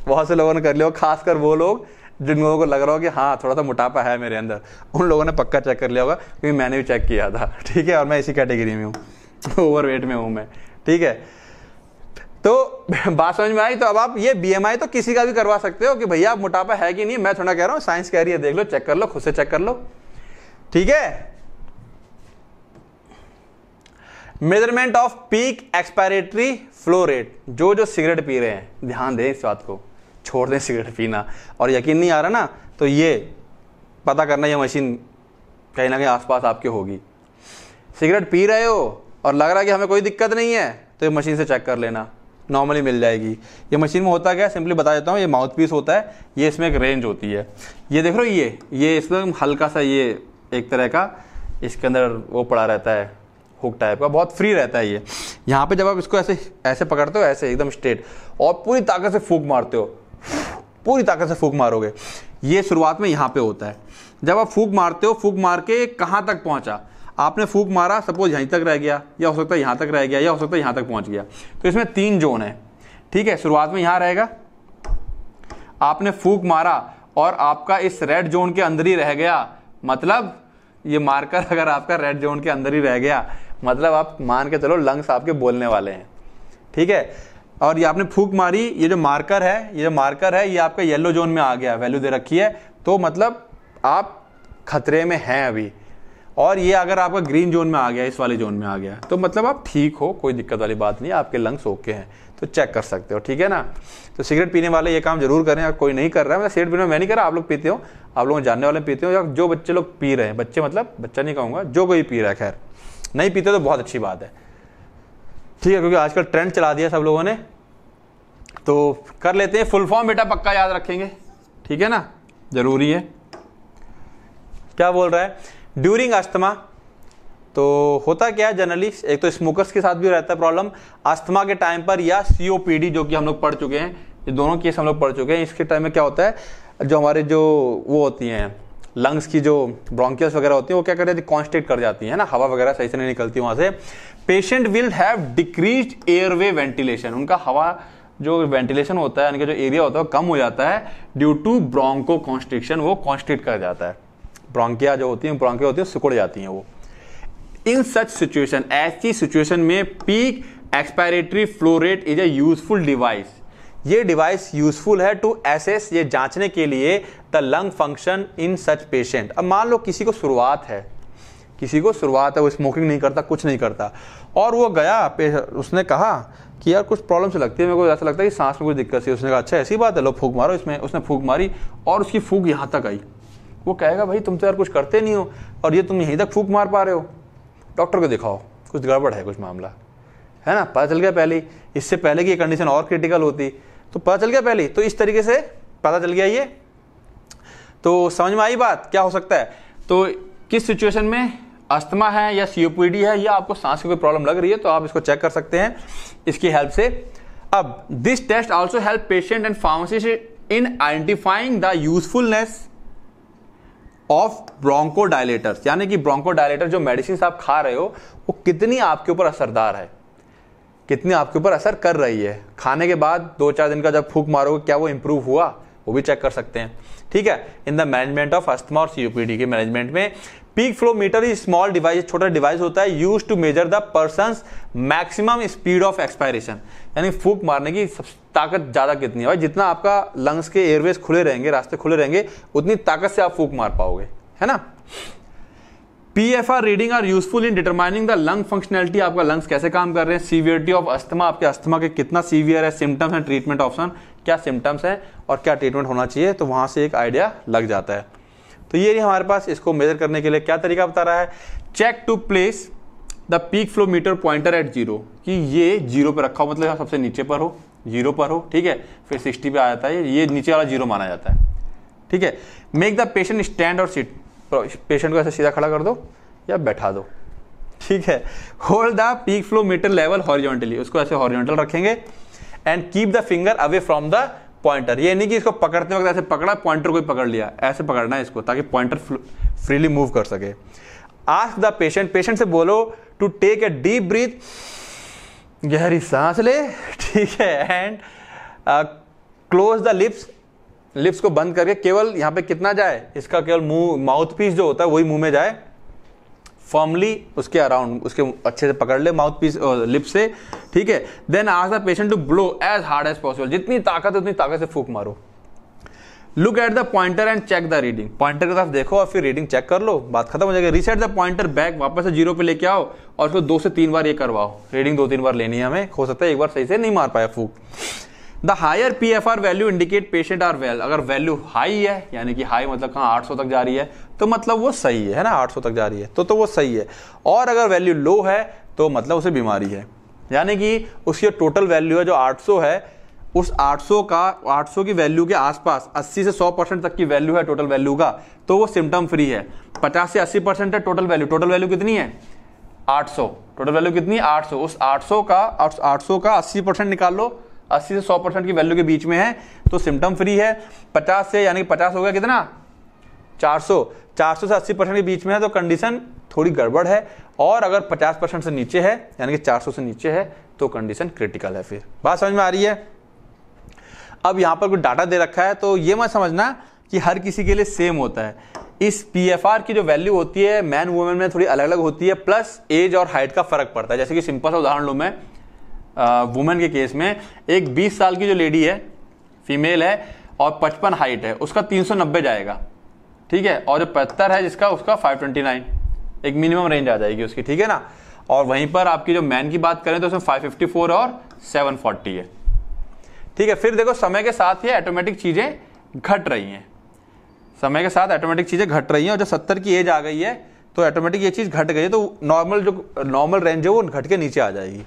बहुत से लोगों ने कर लिया खासकर वो लोग जिन लोगों को लग रहा हो कि हाँ थोड़ा सा मोटापा है मेरे अंदर उन लोगों ने पक्का चेक कर लिया होगा क्योंकि मैंने भी चेक किया था ठीक है और मैं इसी कैटेगरी में हूँ ओवर *laughs* वेट में हूँ मैं ठीक है तो *laughs* बात समझ में आई तो अब आप ये बीएमआई तो किसी का भी करवा सकते हो कि भैया आप मोटापा है कि नहीं मैं थोड़ा कह रहा हूं साइंस कह रही है देख लो चेक कर लो खुद से चेक कर लो ठीक है measurement of peak expiratory flow rate जो जो सिगरेट पी रहे हैं ध्यान दें इस बात को छोड़ दें सिगरेट पीना और यकीन नहीं आ रहा ना तो ये पता करना ये मशीन कहीं ना कहीं आसपास आपके होगी सिगरेट पी रहे हो और लग रहा है कि हमें कोई दिक्कत नहीं है तो ये मशीन से चेक कर लेना नॉर्मली मिल जाएगी ये मशीन में होता क्या सिंपली बता देता हूँ ये माउथ पीस होता है ये इसमें एक रेंज होती है ये देख रहे हो ये ये इसमें हल्का सा ये एक तरह का इसके अंदर वो पड़ा रहता है हुक टाइप का बहुत फ्री रहता है ये यहाँ पे जब आप इसको ऐसे ऐसे पकड़ते हो ऐसे एकदम स्ट्रेट और पूरी ताकत से फूक मारते हो पूरी ताकत से फूक मारोगे ये शुरुआत में यहाँ पे होता है जब आप फूक मारते हो फूक मार के कहाँ तक पहुँचा आपने फूक मारा सपोज यहीं तक रह गया या हो सकता है यहाँ तक रह गया या हो सकता है यहाँ तक पहुँच गया तो इसमें तीन जोन है ठीक है शुरुआत में यहाँ रहेगा आपने फूक मारा और आपका इस रेड जोन के अंदर ही रह गया मतलब ये मार्कर *laughs* अगर आपका रेड जोन के अंदर ही रह गया मतलब आप मान के चलो लंग्स आपके बोलने वाले हैं ठीक है और ये आपने फूक मारी ये जो मार्कर है ये जो मार्कर है ये आपका येलो जोन में आ गया वैल्यू दे रखी है तो मतलब आप खतरे में हैं अभी और ये अगर आपका ग्रीन जोन में आ गया इस वाले जोन में आ गया तो मतलब आप ठीक हो कोई दिक्कत वाली बात नहीं आपके लंग्स ओके हैं तो चेक कर सकते हो ठीक है ना तो सिगरेट पीने वाले ये काम जरूर करें अगर कोई नहीं कर रहा है मतलब सिगरेट पीने मैं नहीं कर रहा आप लोग पीते हो आप लोगों जानने वाले पीते हो या जो बच्चे लोग पी रहे हैं बच्चे मतलब बच्चा नहीं कहूँगा जो कोई पी रहा है खैर नहीं पीते तो बहुत अच्छी बात है ठीक है क्योंकि आजकल ट्रेंड चला दिया सब लोगों ने तो कर लेते हैं फुल फॉर्म बेटा पक्का याद रखेंगे ठीक है ना ज़रूरी है क्या बोल रहा है ड्यूरिंग अस्थमा तो होता क्या है जनरली एक तो स्मोकर्स के साथ भी रहता है प्रॉब्लम अस्थमा के टाइम पर या सीओपीडी जो कि हम लोग पढ़ चुके हैं ये दोनों केस हम लोग पढ़ चुके हैं इसके टाइम में क्या होता है जो हमारे जो वो होती हैं लंग्स की जो ब्रोंकियल्स वगैरह होती हैं वो क्या कर जाती है कॉन्स्टेट कर जाती है ना हवा वगैरह सही से नहीं निकलती वहाँ से patient will have decrease airway ventilation उनका हवा जो वेंटिलेशन होता है कि जो एरिया होता है कम हो जाता है ड्यू टू ब्रोंको कॉन्स्ट्रिक्शन वो कॉन्स्ट्रिक्ट कर जाता है प्रांकिया जो होती हैं प्रांकिया होती है सिकुड़ जाती हैं वो इन सच सिचुएशन ऐसी सिचुएशन में peak expiratory flow rate is a useful device ये डिवाइस यूजफुल है टू एसेस ये जांचने के लिए the lung function in such patient अब मान लो किसी को शुरुआत है किसी को शुरुआत है वो स्मोकिंग नहीं करता कुछ नहीं करता और वो गया उसने कहा कि यार कुछ प्रॉब्लम से लगती है मेरे को ऐसा लगता है कि सांस में कुछ दिक्कत है उसने कहा अच्छा ऐसी बात है लो फूक मारो इसमें उसने फूक मारी और उसकी फूक यहाँ तक आई वो कहेगा भाई तुम तो यार कुछ करते नहीं हो और ये तुम यहीं तक फूक मार पा रहे हो डॉक्टर को दिखाओ कुछ गड़बड़ है कुछ मामला है ना पता चल गया पहले इससे पहले की कंडीशन और क्रिटिकल होती तो पता चल गया पहले तो इस तरीके से पता चल गया ये तो समझ में आई बात क्या हो सकता है तो किस सिचुएशन में अस्थमा है या सीओपीडी है या आपको सांस की कोई प्रॉब्लम लग रही है तो आप इसको चेक कर सकते हैं इसकी हेल्प से अब this test also help patient and pharmacist in identifying the usefulness of broncho यानी कि ब्रोंको डायलेटर जो मेडिसिन आप खा रहे हो वो कितनी आपके ऊपर असरदार है कितनी आपके ऊपर असर कर रही है खाने के बाद दो चार दिन का जब फूक मारोगे क्या वो इंप्रूव हुआ वो भी चेक कर सकते हैं ठीक है in the management of asthma और सीओपीडी के मैनेजमेंट में peak flow meter is small device छोटा डिवाइस होता है use to measure the person maximum speed of expiration यानी फूक मारने की ताकत ज़्यादा कितनी है भाई जितना आपका लंग्स के एयरवेज खुले रहेंगे रास्ते खुले रहेंगे उतनी ताकत से आप फूक मार पाओगे है ना P F R reading are useful in determining the lung functionality आपका लंग्स कैसे काम कर रहे हैं सीवियरिटी ऑफ अस्थमा आपके अस्थमा के कितना सीवियर है सिम्टम्स एंड ट्रीटमेंट ऑप्शन क्या सिम्टम्स हैं और क्या ट्रीटमेंट होना चाहिए तो वहां से एक आइडिया लग जाता है तो ये हमारे पास इसको मेजर करने के लिए क्या तरीका बता रहा है check to place the peak flow meter pointer at zero कि ये जीरो पर रखा हो मतलब सबसे नीचे पर हो जीरो पर हो ठीक है फिर सिक्सटी पे आ जाता है ये नीचे वाला जीरो माना जाता है ठीक है मेक द पेशेंट स्टैंड और सीट पेशेंट को ऐसे सीधा खड़ा कर दो या बैठा दो ठीक है hold the peak flow meter level horizontally उसको ऐसे हॉरिजॉन्टल रखेंगे and keep the finger away from the pointer ये नहीं कि इसको पकड़ते वक्त ऐसे पकड़ा पॉइंटर को ही पकड़ लिया ऐसे पकड़ना है इसको ताकि पॉइंटर फ्रीली मूव कर सके आस्क द पेशेंट पेशेंट से बोलो to take a deep breath गहरी सांस ले ठीक है and close the lips lips को बंद करके केवल यहाँ पे कितना जाए इसका केवल मुंह माउथ पीस जो होता है वही मुंह में जाए फॉर्मली उसके अराउंड उसके अच्छे से पकड़ ले माउथ पीस लिप से ठीक है then ask the patient to blow as hard as possible जितनी ताकत है उतनी ताकत से फूक मारो look at the pointer and check the reading pointer की तरफ देखो और फिर रीडिंग चेक कर लो बात खत्म हो जाएगी रिसेट द पॉइंटर बैक वापस से जीरो पे लेके आओ और उसको दो से तीन बार ये करवाओ रीडिंग दो तीन बार लेनी है हमें हो सकता है एक बार सही से नहीं मार पाया फूक the higher P F R value indicate patient are well अगर वैल्यू हाई है यानी कि हाई मतलब कहाँ सौ तक जा रही है तो मतलब वो सही है, ना 800 तक जा रही है तो तो वो सही है और अगर वैल्यू लो है तो मतलब उसे बीमारी है यानी कि उसकी टोटल वैल्यू है जो 800 है उस 800 का 800 की वैल्यू के आसपास 80 से 100 परसेंट तक की वैल्यू है टोटल वैल्यू का तो वो सिम्टम फ्री है 50 से 80 परसेंट है टोटल वैल्यू टोटल वैल्यू कितनी है 800 टोटल वैल्यू कितनी है 800 उस 800 का 800 का 80 परसेंट निकाल लो 80 से 100 परसेंट की वैल्यू के बीच में है तो सिम्टम फ्री है 50 से यानी कि 50 हो गया कितना 400 चार से अस्सी परसेंट के बीच में है तो कंडीशन थोड़ी गड़बड़ है और अगर पचास परसेंट से नीचे है यानी कि चार से नीचे है तो कंडीशन क्रिटिकल है फिर बात समझ में आ रही है अब यहां पर कुछ डाटा दे रखा है तो ये मत समझना कि हर किसी के लिए सेम होता है इस पी की जो वैल्यू होती है मैन वुमेन में थोड़ी अलग अलग होती है प्लस एज और हाइट का फर्क पड़ता है जैसे कि सिंपल सा उदाहरण लू मैं वुमेन के केस में एक 20 साल की जो लेडी है फीमेल है और 55 हाइट है उसका 390 जाएगा ठीक है और जो पचहत्तर है जिसका उसका 529 एक मिनिमम रेंज आ जाएगी उसकी ठीक है ना और वहीं पर आपकी जो मैन की बात करें तो उसमें 554 और 740 है ठीक है फिर देखो समय के साथ ही ऑटोमेटिक चीज़ें घट रही हैं समय के साथ ऑटोमेटिक चीज़ें घट रही हैं और जो सत्तर की एज आ गई है तो ऑटोमेटिक ये चीज़ घट गई है तो नॉर्मल जो नॉर्मल रेंज है वो घट के नीचे आ जाएगी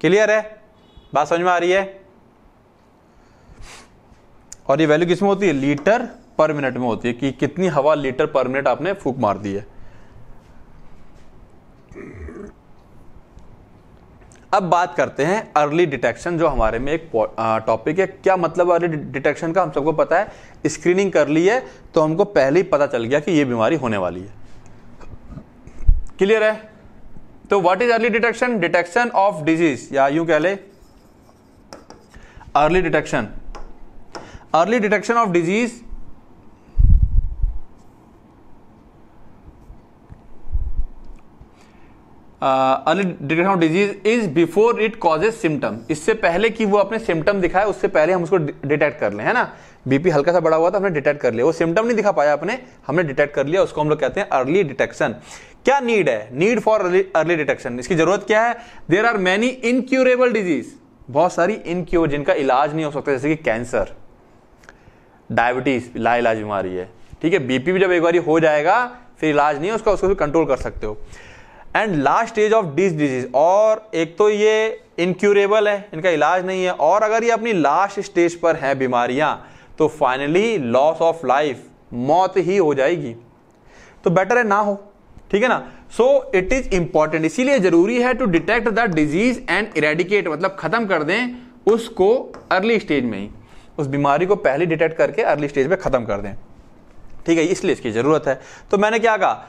क्लियर है बात समझ में आ रही है और ये वैल्यू किसमें होती है लीटर पर मिनट में होती है कि कितनी हवा लीटर पर मिनट आपने फूक मार दी है अब बात करते हैं अर्ली डिटेक्शन जो हमारे में एक टॉपिक है क्या मतलब अर्ली डिटेक्शन का हम सबको पता है स्क्रीनिंग कर ली है तो हमको पहले ही पता चल गया कि यह बीमारी होने वाली है क्लियर है तो what is early detection detection of disease या यूं कह ले early detection early detection of disease early detection of disease is before it causes symptom इससे पहले कि वो अपने सिम्टम दिखाए उससे पहले हम उसको डिटेक्ट कर ले है ना बीपी हल्का सा बड़ा हुआ था हमने डिटेक्ट कर लिया वो सिम्टम नहीं दिखा पाया अपने हमने डिटेक्ट कर लिया उसको हम लोग कहते हैं अर्ली डिटेक्शन क्या नीड है नीड फॉर अर्ली डिटेक्शन इसकी जरूरत क्या है there are many incurable disease बहुत सारी इनक्योर जिनका इलाज नहीं हो सकता जैसे कि कैंसर डायबिटीज लाइलाज बीमारी है ठीक है बीपी भी जब एक बार हो जाएगा फिर इलाज नहीं है उसका उसको भी कंट्रोल कर सकते हो and last stage of this disease और एक तो ये इनक्यूरेबल है इनका इलाज नहीं है और अगर ये अपनी लास्ट स्टेज पर है बीमारियां तो फाइनली लॉस ऑफ लाइफ मौत ही हो जाएगी तो बेटर है ना हो ठीक है ना सो इट इज इंपॉर्टेंट इसीलिए जरूरी है to detect the disease and eradicate मतलब खत्म कर दें उसको अर्ली स्टेज में ही उस बीमारी को पहले डिटेक्ट करके अर्ली स्टेज में खत्म कर दें ठीक है इसलिए इसकी जरूरत है तो मैंने क्या कहा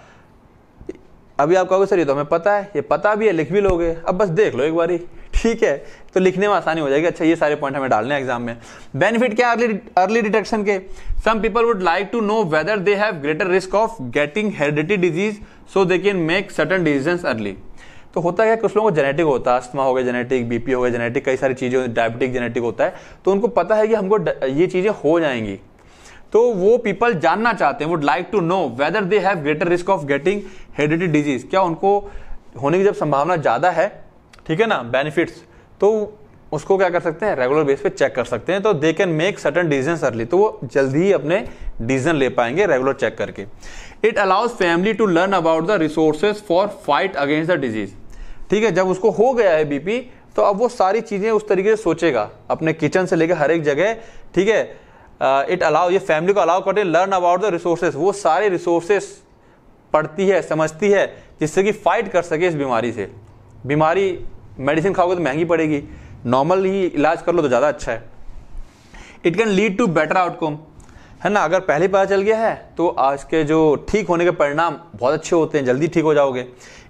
अभी आप कहोगे सर ये तो हमें पता है ये पता भी है लिख भी लोगे अब बस देख लो एक बारी ठीक है तो लिखने में आसानी हो जाएगी अच्छा ये सारे पॉइंट हमें डालने हैं एग्जाम में बेनिफिट क्या अर्ली अर्ली डिटेक्शन के some people would like to know whether they have greater risk of getting heredity disease so they can make certain decision early तो होता है कुछ लोगों को जेनेटिक होता है अस्थमा हो गया जेनेटिक बीपी हो गया जेनेटिक कई सारी चीज़ें डायबिटिक जेनेटिक होता है तो उनको पता है कि हमको ये चीज़ें हो जाएंगी तो वो पीपल जानना चाहते हैं would like to know whether they have greater risk of getting heredity disease क्या उनको होने की जब संभावना ज़्यादा है ठीक है ना बेनिफिट्स तो उसको क्या कर सकते हैं रेगुलर बेस पे चेक कर सकते हैं तो they can make certain decision early तो वो जल्दी ही अपने डिसीजन ले पाएंगे रेगुलर चेक करके it allows family to learn about the resources for fight against the disease ठीक है जब उसको हो गया है बीपी तो अब वो सारी चीज़ें उस तरीके से सोचेगा अपने किचन से लेकर हर एक जगह ठीक है इट uh, अलाउ ये फैमिली को अलाउ करते हैं लर्न अबाउट द रिसोर्सेज वो सारे रिसोर्सेज पढ़ती है समझती है जिससे कि फाइट कर सके इस बीमारी से बीमारी मेडिसिन खाओगे तो महंगी पड़ेगी नॉर्मल ही इलाज कर लो तो ज़्यादा अच्छा है it can lead to better outcome है ना अगर पहले पता चल गया है तो आज के जो ठीक होने के परिणाम बहुत अच्छे होते हैं जल्दी ठीक हो जाओगे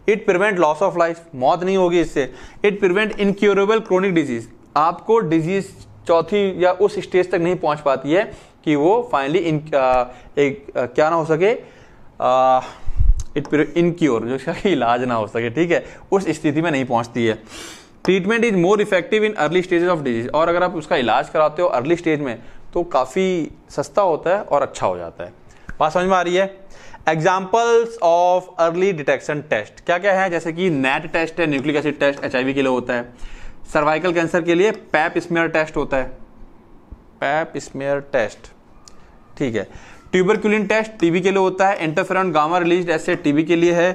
it prevent loss of life मौत नहीं होगी इससे it prevent incurable chronic disease आपको डिजीज चौथी या उस स्टेज तक नहीं पहुंच पाती है कि वो फाइनली इन एक क्या ना हो सके इट इनक्योर जो इसका इलाज ना हो सके ठीक है उस स्थिति में नहीं पहुंचती है treatment is more effective in early stages of disease और अगर आप उसका इलाज कराते हो अर्ली स्टेज में तो काफ़ी सस्ता होता है और अच्छा हो जाता है बात समझ में आ रही है examples of early detection test क्या क्या है जैसे कि नेट टेस्ट है न्यूक्लिक एसिड टेस्ट एच के लिए होता है सर्वाइकल कैंसर के लिए पैप स्मेयर टेस्ट होता है पैप स्मेयर टेस्ट ठीक है ट्यूबरक्यूलिन टेस्ट टीबी के लिए होता है एंटोफेरॉन गामा रिलीज ऐसे टीबी के लिए है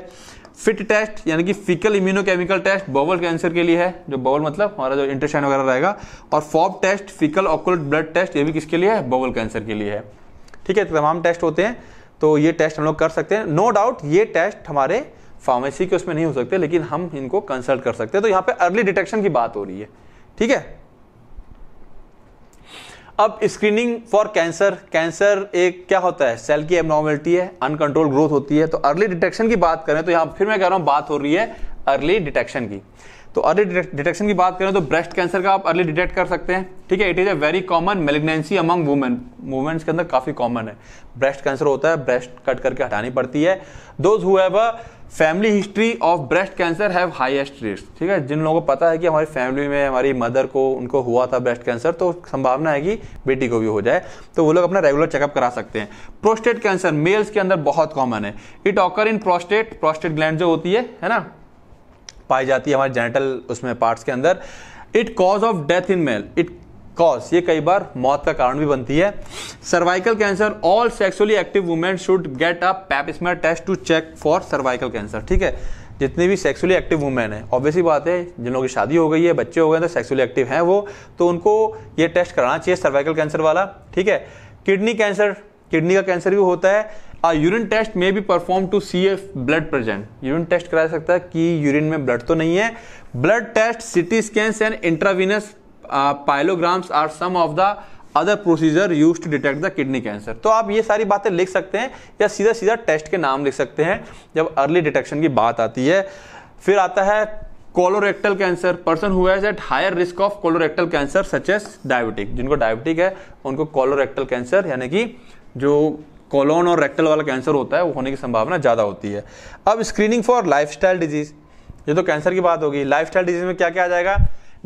फिट टेस्ट यानी कि faecal immunochemical test bowel cancer के लिए है जो बोवल मतलब हमारा जो इंटरशाइन वगैरह रहेगा और FOB test faecal occult blood test ये भी किसके लिए है बोवल कैंसर के लिए है ठीक है तो तमाम टेस्ट होते हैं तो ये टेस्ट हम लोग कर सकते हैं नो no डाउट ये टेस्ट हमारे फार्मेसी के उसमें नहीं हो सकते लेकिन हम इनको कंसल्ट कर सकते हैं तो यहां पे अर्ली डिटेक्शन की बात हो रही है ठीक है अब स्क्रीनिंग फॉर कैंसर कैंसर एक क्या होता है सेल की एबनॉर्मलिटी है अनकंट्रोल ग्रोथ होती है तो अर्ली डिटेक्शन की बात करें तो यहां फिर मैं कह रहा हूं बात हो रही है अर्ली डिटेक्शन की तो अर्ली डिटेक्शन की बात करें तो ब्रेस्ट कैंसर का आप अर्ली डिटेक्ट कर सकते हैं ठीक है it is a very common malignancy among women womens के अंदर काफ़ी कॉमन है ब्रेस्ट कैंसर होता है ब्रेस्ट कट करके हटानी पड़ती है those whoever family history of breast cancer have highest risk ठीक है जिन लोगों को पता है कि हमारी फैमिली में हमारी मदर को उनको हुआ था ब्रेस्ट कैंसर तो संभावना है कि बेटी को भी हो जाए तो वो लोग अपना रेगुलर चेकअप करा सकते हैं प्रोस्टेट कैंसर मेल्स के अंदर बहुत कॉमन है it occur in prostate prostate gland जो होती है है ना पाई जाती है हमारे जेनेटल उसमें पार्ट्स के अंदर it cause of death in male it cause ये कई बार मौत का कारण भी बनती है cervical cancer all sexually active women should get a pap smear test to check for cervical cancer ठीक है जितनी भी सेक्सुअली एक्टिव वुमेन है ऑब्वियसली बात है जिन लोगों की शादी हो गई है बच्चे हो गए तो सेक्सुअली एक्टिव हैं वो तो उनको ये टेस्ट कराना चाहिए सर्वाइकल कैंसर वाला ठीक है किडनी कैंसर किडनी का कैंसर भी होता है यूरिन टेस्ट में भी perform to see if blood present urine test करा सकता है कि यूरिन में ब्लड तो नहीं है blood test CT scan and intravenous pyelograms are some of the other procedure use to detect the kidney cancer तो आप ये सारी बातें लिख सकते हैं या सीधा सीधा टेस्ट के नाम लिख सकते हैं जब अर्ली डिटेक्शन की बात आती है फिर आता है colorectal cancer person who at higher risk of colorectal cancer such as diabetic जिनको डायबिटिक है उनको कोलोरेक्टल कैंसर यानी कि जो कोलोन और रेक्टल वाला कैंसर होता है वो होने की संभावना ज़्यादा होती है अब स्क्रीनिंग फॉर स्टाइल डिजीज़ ये तो कैंसर की बात होगी स्टाइल डिजीज़ में क्या क्या आ जाएगा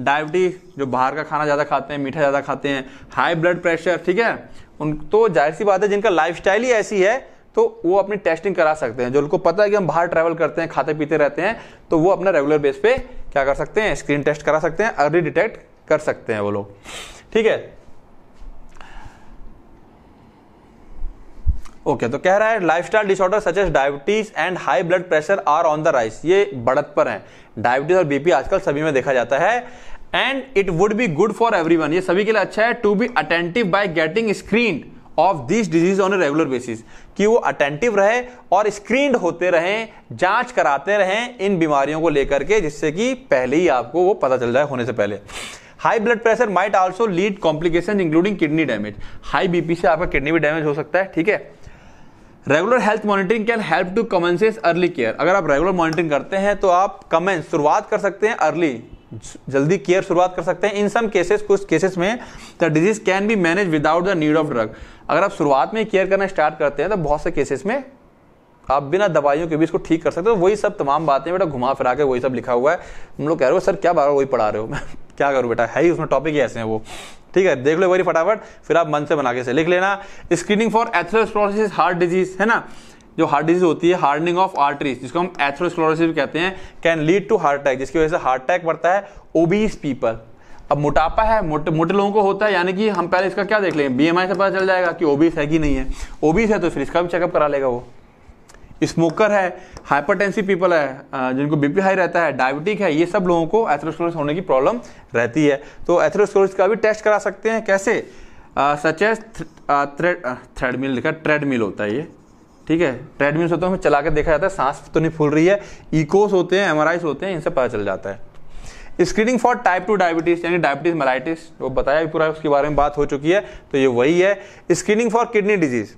डायबिटीज जो बाहर का खाना ज़्यादा खाते हैं मीठा ज़्यादा खाते हैं हाई ब्लड प्रेशर ठीक है उन तो जाहिर सी बात है जिनका लाइफ ही ऐसी है तो वो अपनी टेस्टिंग करा सकते हैं जो उनको पता है कि हम बाहर ट्रैवल करते हैं खाते पीते रहते हैं तो वो अपना रेगुलर बेस पे क्या कर सकते हैं स्क्रीन टेस्ट करा सकते हैं अर्ली डिटेक्ट कर सकते हैं वो लोग ठीक है ओके okay, तो कह रहा है lifestyle disorder such as diabetes and high blood pressure are on the rise ये बढ़त पर हैं डायबिटीज और बीपी आजकल सभी में देखा जाता है and it would be good for every ये सभी के लिए अच्छा है to be attentive by getting screen of this disease on a regular basis कि वो अटेंटिव रहे और स्क्रीन होते रहें जांच कराते रहें इन बीमारियों को लेकर के जिससे कि पहले ही आपको वो पता चल जाए होने से पहले high blood pressure might also lead complication including kidney damage high BP से आपका किडनी भी डैमेज हो सकता है ठीक है regular health monitoring can help to commences early care अगर आप रेगुलर मॉनिटरिंग करते हैं तो आप कमेंस शुरुआत कर सकते हैं अर्ली जल्दी केयर शुरुआत कर सकते हैं इन सम केसेस कुछ केसेस में the disease can be manage without the need of drug अगर आप शुरुआत में केयर करना स्टार्ट करते हैं तो बहुत से केसेस में आप बिना दवाइयों के भी इसको ठीक कर सकते हो वही सब तमाम बातें बेटा घुमा फिरा के वही सब लिखा हुआ है हम लोग कह रहे हो सर क्या बार वही पढ़ा रहे हो मैं *laughs* क्या करूँ बेटा है ही उसमें टॉपिक ही ऐसे हैं वो ठीक है देख लो वही फटाफट फिर आप मन से बना के से लिख लेना screening for atherosclerosis heart disease है ना जो हार्ट डिजीज होती है हार्डनिंग ऑफ आर्टरीज जिसको हम एथरोस्क्लोरोसिस कहते हैं can lead to heart attack जिसकी वजह से हार्ट अटैक बढ़ता है ओबीस पीपल अब मोटापा है मोटे मोटे लोगों को होता है यानी कि हम पहले इसका क्या देख लेंगे बीएमआई से पता चल जाएगा कि ओबीस है कि नहीं है ओबीस है तो फिर इसका भी चेकअप करा लेगा वो स्मोकर है हाइपरटेंसिव पीपल है जिनको बीपी हाई रहता है डायबिटिक है ये सब लोगों को एथेरोस्क्लोरिस होने की प्रॉब्लम रहती है तो एथेरोस्क्लोरिस का भी टेस्ट करा सकते हैं कैसे सच एज थ्रेड थ्रेडमिल लिखा ट्रेडमिल होता है ये ठीक है ट्रेडमिल्स होते हैं चला के देखा जाता है सांस तो नहीं फूल रही है इकोस होते हैं आईस होते हैं इनसे पता चल जाता है screening for type two diabetes यानी डायबिटीज मेलाइटिस वो बताया भी पूरा उसके बारे में बात हो चुकी है तो ये वही है स्क्रीनिंग फॉर किडनी डिजीज़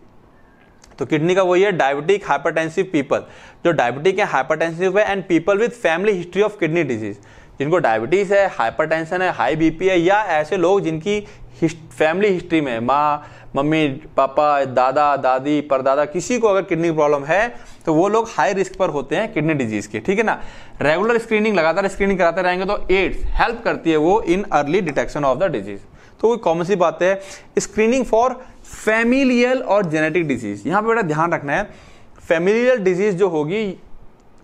तो किडनी का वही है डायबिटिक हाइपरटेंसिव पीपल जो डायबिटिक है हाइपरटेंसिव है and people with family history of kidney disease जिनको डायबिटीज़ है हाइपरटेंशन है हाई बीपी है या ऐसे लोग जिनकी हिस्ट, फैमिली हिस्ट्री में माँ मम्मी पापा दादा दादी परदादा किसी को अगर किडनी प्रॉब्लम है तो वो लोग हाई रिस्क पर होते हैं किडनी डिजीज के ठीक है ना रेगुलर स्क्रीनिंग लगातार स्क्रीनिंग कराते रहेंगे तो एड्स हेल्प करती है वो in early detection of the disease तो कोई कॉमन सी बात है स्क्रीनिंग फॉर फैमिलियल और जेनेटिक डिजीज यहाँ पे बेटा ध्यान रखना है फैमिलियल डिजीज जो होगी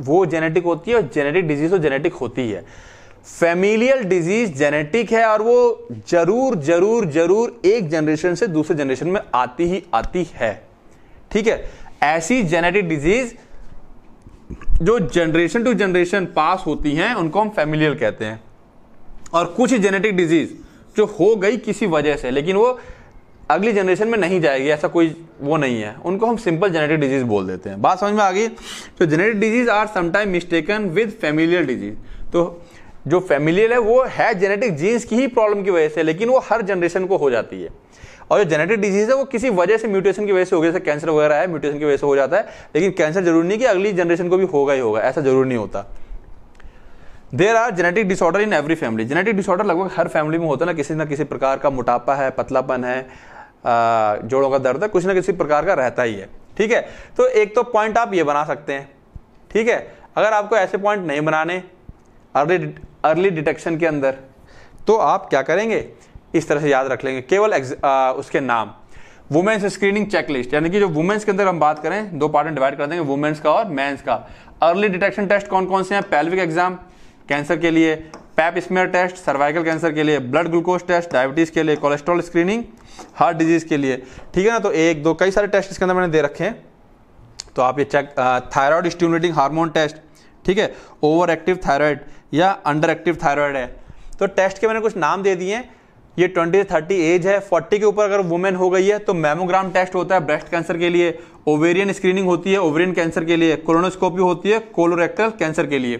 वो जेनेटिक होती है और जेनेटिक डिजीज तो जेनेटिक होती है फैमिलियल डिजीज जेनेटिक है और वो जरूर जरूर जरूर एक जनरेशन से दूसरे जनरेशन में आती ही आती है ठीक है ऐसी जेनेटिक डिजीज जो जनरेशन टू जनरेशन पास होती हैं उनको हम फैमिलियल कहते हैं और कुछ जेनेटिक डिजीज जो हो गई किसी वजह से लेकिन वो अगली जनरेशन में नहीं जाएगी ऐसा कोई वो नहीं है उनको हम सिंपल जेनेटिक डिजीज बोल देते हैं बात समझ में आ गई तो genetic disease are sometime mistaken with familiar disease तो जो फेमिलियर है वो है जेनेटिक जीन्स की ही प्रॉब्लम की वजह से लेकिन वो हर जनरेशन को हो जाती है और जो जेनेटिक डिजीज है वो किसी वजह से म्यूटेशन की वजह से हो गया जैसे कैंसर वगैरह है म्यूटेशन की वजह से हो जाता है लेकिन कैंसर जरूरी नहीं कि अगली जनरेशन को भी होगा ही होगा ऐसा जरूर नहीं होता there are genetic disorder in every family genetic disorder लगभग हर फैमिली में होता है ना किसी ना किसी प्रकार का मोटापा है पतलापन है जोड़ों का दर्द है कुछ ना किसी प्रकार का रहता ही है ठीक है तो एक तो पॉइंट आप ये बना सकते हैं ठीक है अगर आपको ऐसे पॉइंट नहीं बनाने अर्ली अर्ली डिटेक्शन के अंदर तो आप क्या करेंगे इस तरह से याद रख लेंगे केवल उसके नाम वुमेन्स स्क्रीनिंग चेकलिस्ट यानी कि जो वुमेन्स के अंदर हम बात करें दो पार्ट में डिवाइड कर देंगे वुमेन्स का और मेंस का अर्ली डिटेक्शन टेस्ट कौन कौन से हैं पेल्विक एग्जाम कैंसर के लिए pap smear test cervical cancer के लिए ब्लड ग्लूकोज टेस्ट डायबिटीज के लिए कोलेस्ट्रॉल स्क्रीनिंग हार्ट डिजीज़ के लिए ठीक है ना तो एक दो कई सारे टेस्ट इसके अंदर मैंने दे रखे हैं तो आप ये check thyroid stimulating hormone test ठीक है ओवर एक्टिव थायराइड या अंडर एक्टिव थायराइड है तो टेस्ट के मैंने कुछ नाम दे दिए ये ट्वेंटी थर्टी एज है फोर्टी के ऊपर अगर वुमेन हो गई है तो मेमोग्राम टेस्ट होता है ब्रेस्ट कैंसर के लिए ओवेरियन स्क्रीनिंग होती है ओवेरियन कैंसर के लिए क्रोनोस्कोपी होती है कोलोरेक्टल कैंसर के लिए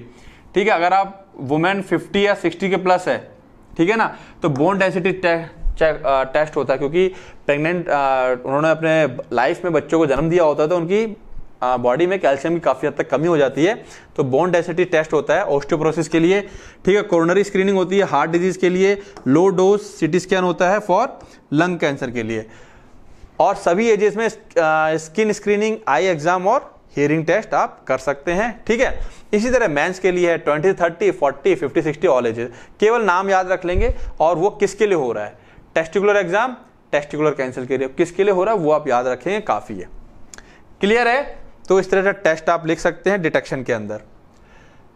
ठीक है अगर आप वुमेन फिफ्टी या सिक्सटी के प्लस है ठीक है ना तो बोन डेंसिटी टेस्ट होता है क्योंकि प्रेग्नेंट उन्होंने अपने लाइफ में बच्चों को जन्म दिया होता है तो उनकी बॉडी में कैल्शियम की काफ़ी हद तक कमी हो जाती है तो बोन डेंसिटी टेस्ट होता है ऑस्टियोप्रोसिस के लिए ठीक है कोरोनरी स्क्रीनिंग होती है हार्ट डिजीज़ के लिए लो डोज सिटी स्कैन होता है फॉर लंग कैंसर के लिए और सभी एजेस में स्किन स्क्रीनिंग आई एग्ज़ाम और हियरिंग टेस्ट आप कर सकते हैं ठीक है इसी तरह मेंस के लिए है twenty thirty forty fifty sixty all ages केवल नाम याद रख लेंगे और वो किसके लिए हो रहा है टेस्टिकुलर एग्जाम टेस्टिकुलर कैंसिल के लिए किसके लिए हो रहा है वो आप याद रखें काफ़ी है क्लियर है तो इस तरह का टेस्ट आप लिख सकते हैं डिटेक्शन के अंदर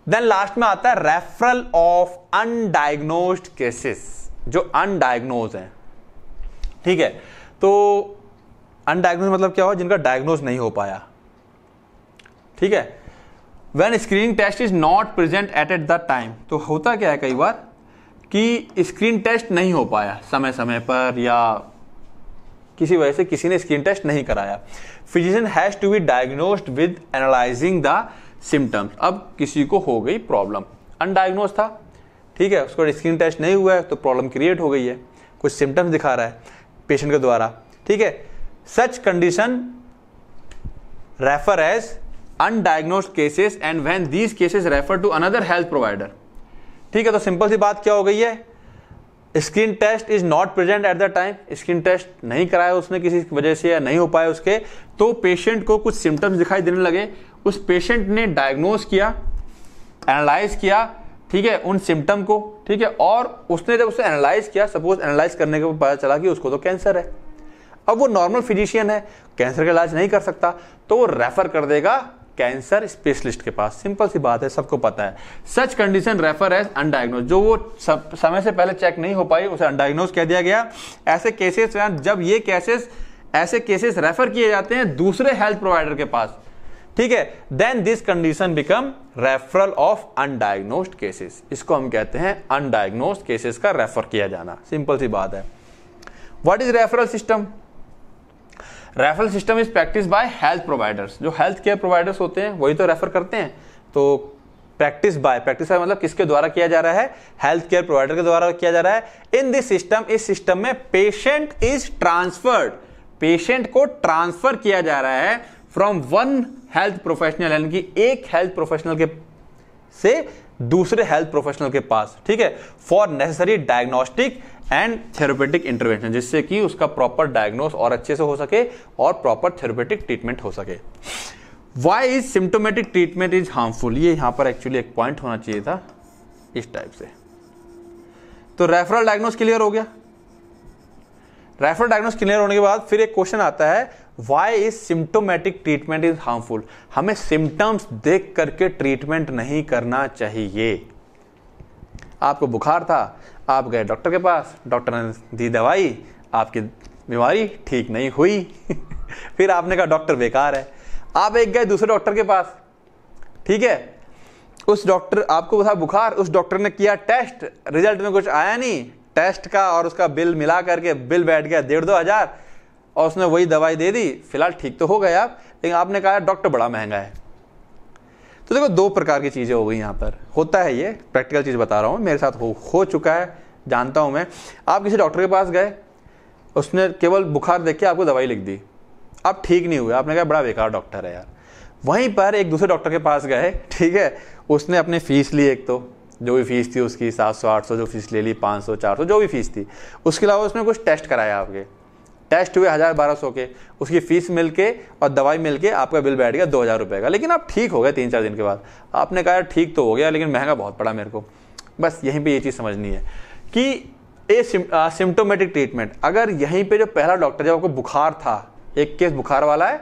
देन लास्ट में आता है रेफरल ऑफ अनडायग्नोज केसेस जो अनडायग्नोज हैं ठीक है तो अनडायग्नोज मतलब क्या हो जिनका डायग्नोज नहीं हो पाया ठीक है when screening test is not present at at the time तो होता क्या है कई बार कि स्क्रीन टेस्ट नहीं हो पाया समय समय पर या किसी वजह से किसी ने स्क्रीन टेस्ट नहीं कराया physician has to be diagnosed with analysing the symptoms अब किसी को हो गई प्रॉब्लम अनडायग्नोज था ठीक है उसको स्क्रीन टेस्ट नहीं हुआ है तो प्रॉब्लम क्रिएट हो गई है कुछ सिम्टम्स दिखा रहा है पेशेंट के द्वारा ठीक है such condition refer as undiagnosed cases and when these cases refer to another health provider ठीक है तो सिंपल सी बात क्या हो गई है screen test is not present at the time screen test नहीं कराया उसने किसी वजह से या नहीं हो पाया उसके तो पेशेंट को कुछ सिम्टम्स दिखाई देने लगे उस पेशेंट ने डायग्नोज किया एनालाइज किया ठीक है उन सिम्टम को ठीक है और उसने जब उसे एनालाइज किया सपोज एनालाइज करने के बाद पता चला कि उसको तो कैंसर है अब वो नॉर्मल फिजिशियन है कैंसर का इलाज नहीं कर सकता तो वो रेफर कर देगा कैंसर स्पेशलिस्ट के पास सिंपल सी बात है सबको पता है such condition refer as undiagnosed जो वो सब समय से पहले चेक नहीं हो पाई उसे अनडायग्नोज कह दिया गया ऐसे केसेस जब ये केसेस ऐसे केसेस रेफर किए जाते हैं दूसरे हेल्थ प्रोवाइडर के पास ठीक है then this condition become referral of undiagnosed cases इसको हम कहते हैं अनडायग्नोज केसेस का रेफर किया जाना सिंपल सी बात है what is referral system referral system is practice by health providers जो हेल्थ केयर प्रोवाइडर्स होते हैं वही तो रेफर करते हैं तो प्रैक्टिस बाय प्रैक्टिस बाय मतलब किसके द्वारा किया जा रहा है हेल्थ केयर प्रोवाइडर के द्वारा किया जा रहा है इन दिस सिस्टम इस सिस्टम में पेशेंट इज ट्रांसफर्ड पेशेंट को ट्रांसफर किया जा रहा है फ्रॉम वन हेल्थ प्रोफेशनल यानी कि एक हेल्थ प्रोफेशनल के से दूसरे हेल्थ प्रोफेशनल के पास ठीक है for necessary diagnostic and therapeutic intervention जिससे कि उसका प्रॉपर डायग्नोस और अच्छे से हो सके और प्रॉपर थेरोपेटिक ट्रीटमेंट हो सके why is symptomatic treatment is harmful ये यहां पर एक्चुअली एक पॉइंट होना चाहिए था इस टाइप से तो रेफरल डायग्नोस क्लियर हो गया रेफरल डायग्नोस क्लियर होने के बाद फिर एक क्वेश्चन आता है why is symptomatic treatment is harmful हमें सिम्टम्स देख करके ट्रीटमेंट नहीं करना चाहिए आपको बुखार था आप गए डॉक्टर के पास डॉक्टर ने दी दवाई आपकी बीमारी ठीक नहीं हुई *laughs* फिर आपने कहा डॉक्टर बेकार है आप एक गए दूसरे डॉक्टर के पास ठीक है उस डॉक्टर आपको था बुखार उस डॉक्टर ने किया टेस्ट रिजल्ट में कुछ आया नहीं टेस्ट का और उसका बिल मिला करके बिल बैठ गया डेढ़ दो हज़ार और उसने वही दवाई दे दी फिलहाल ठीक तो हो गए आप लेकिन आपने कहा डॉक्टर बड़ा महंगा है तो देखो दो प्रकार की चीज़ें हो गई यहाँ पर होता है ये प्रैक्टिकल चीज़ बता रहा हूँ मेरे साथ हो हो चुका है जानता हूँ मैं आप किसी डॉक्टर के पास गए उसने केवल बुखार देख के आपको दवाई लिख दी आप ठीक नहीं हुए आपने कहा बड़ा बेकार डॉक्टर है यार वहीं पर एक दूसरे डॉक्टर के पास गए ठीक है उसने अपनी फ़ीस ली एक तो जो भी फ़ीस थी उसकी सात सौ आठ सौ जो फीस ले ली पाँच सौ चार सौ जो भी फ़ीस थी उसके अलावा उसने कुछ टेस्ट कराया आपके टेस्ट हुए हज़ार बारह सौ के उसकी फ़ीस मिल के और दवाई मिल के आपका बिल बैठ गया दो हज़ार रुपये का लेकिन आप ठीक हो गए तीन चार दिन के बाद आपने कहा ठीक तो हो गया लेकिन महंगा बहुत पड़ा मेरे को बस यहीं पर ये चीज़ समझनी है कि ए सिम्टोमेटिक ट्रीटमेंट अगर यहीं पर जो पहला डॉक्टर जब आपको बुखार था एक केस बुखार वाला है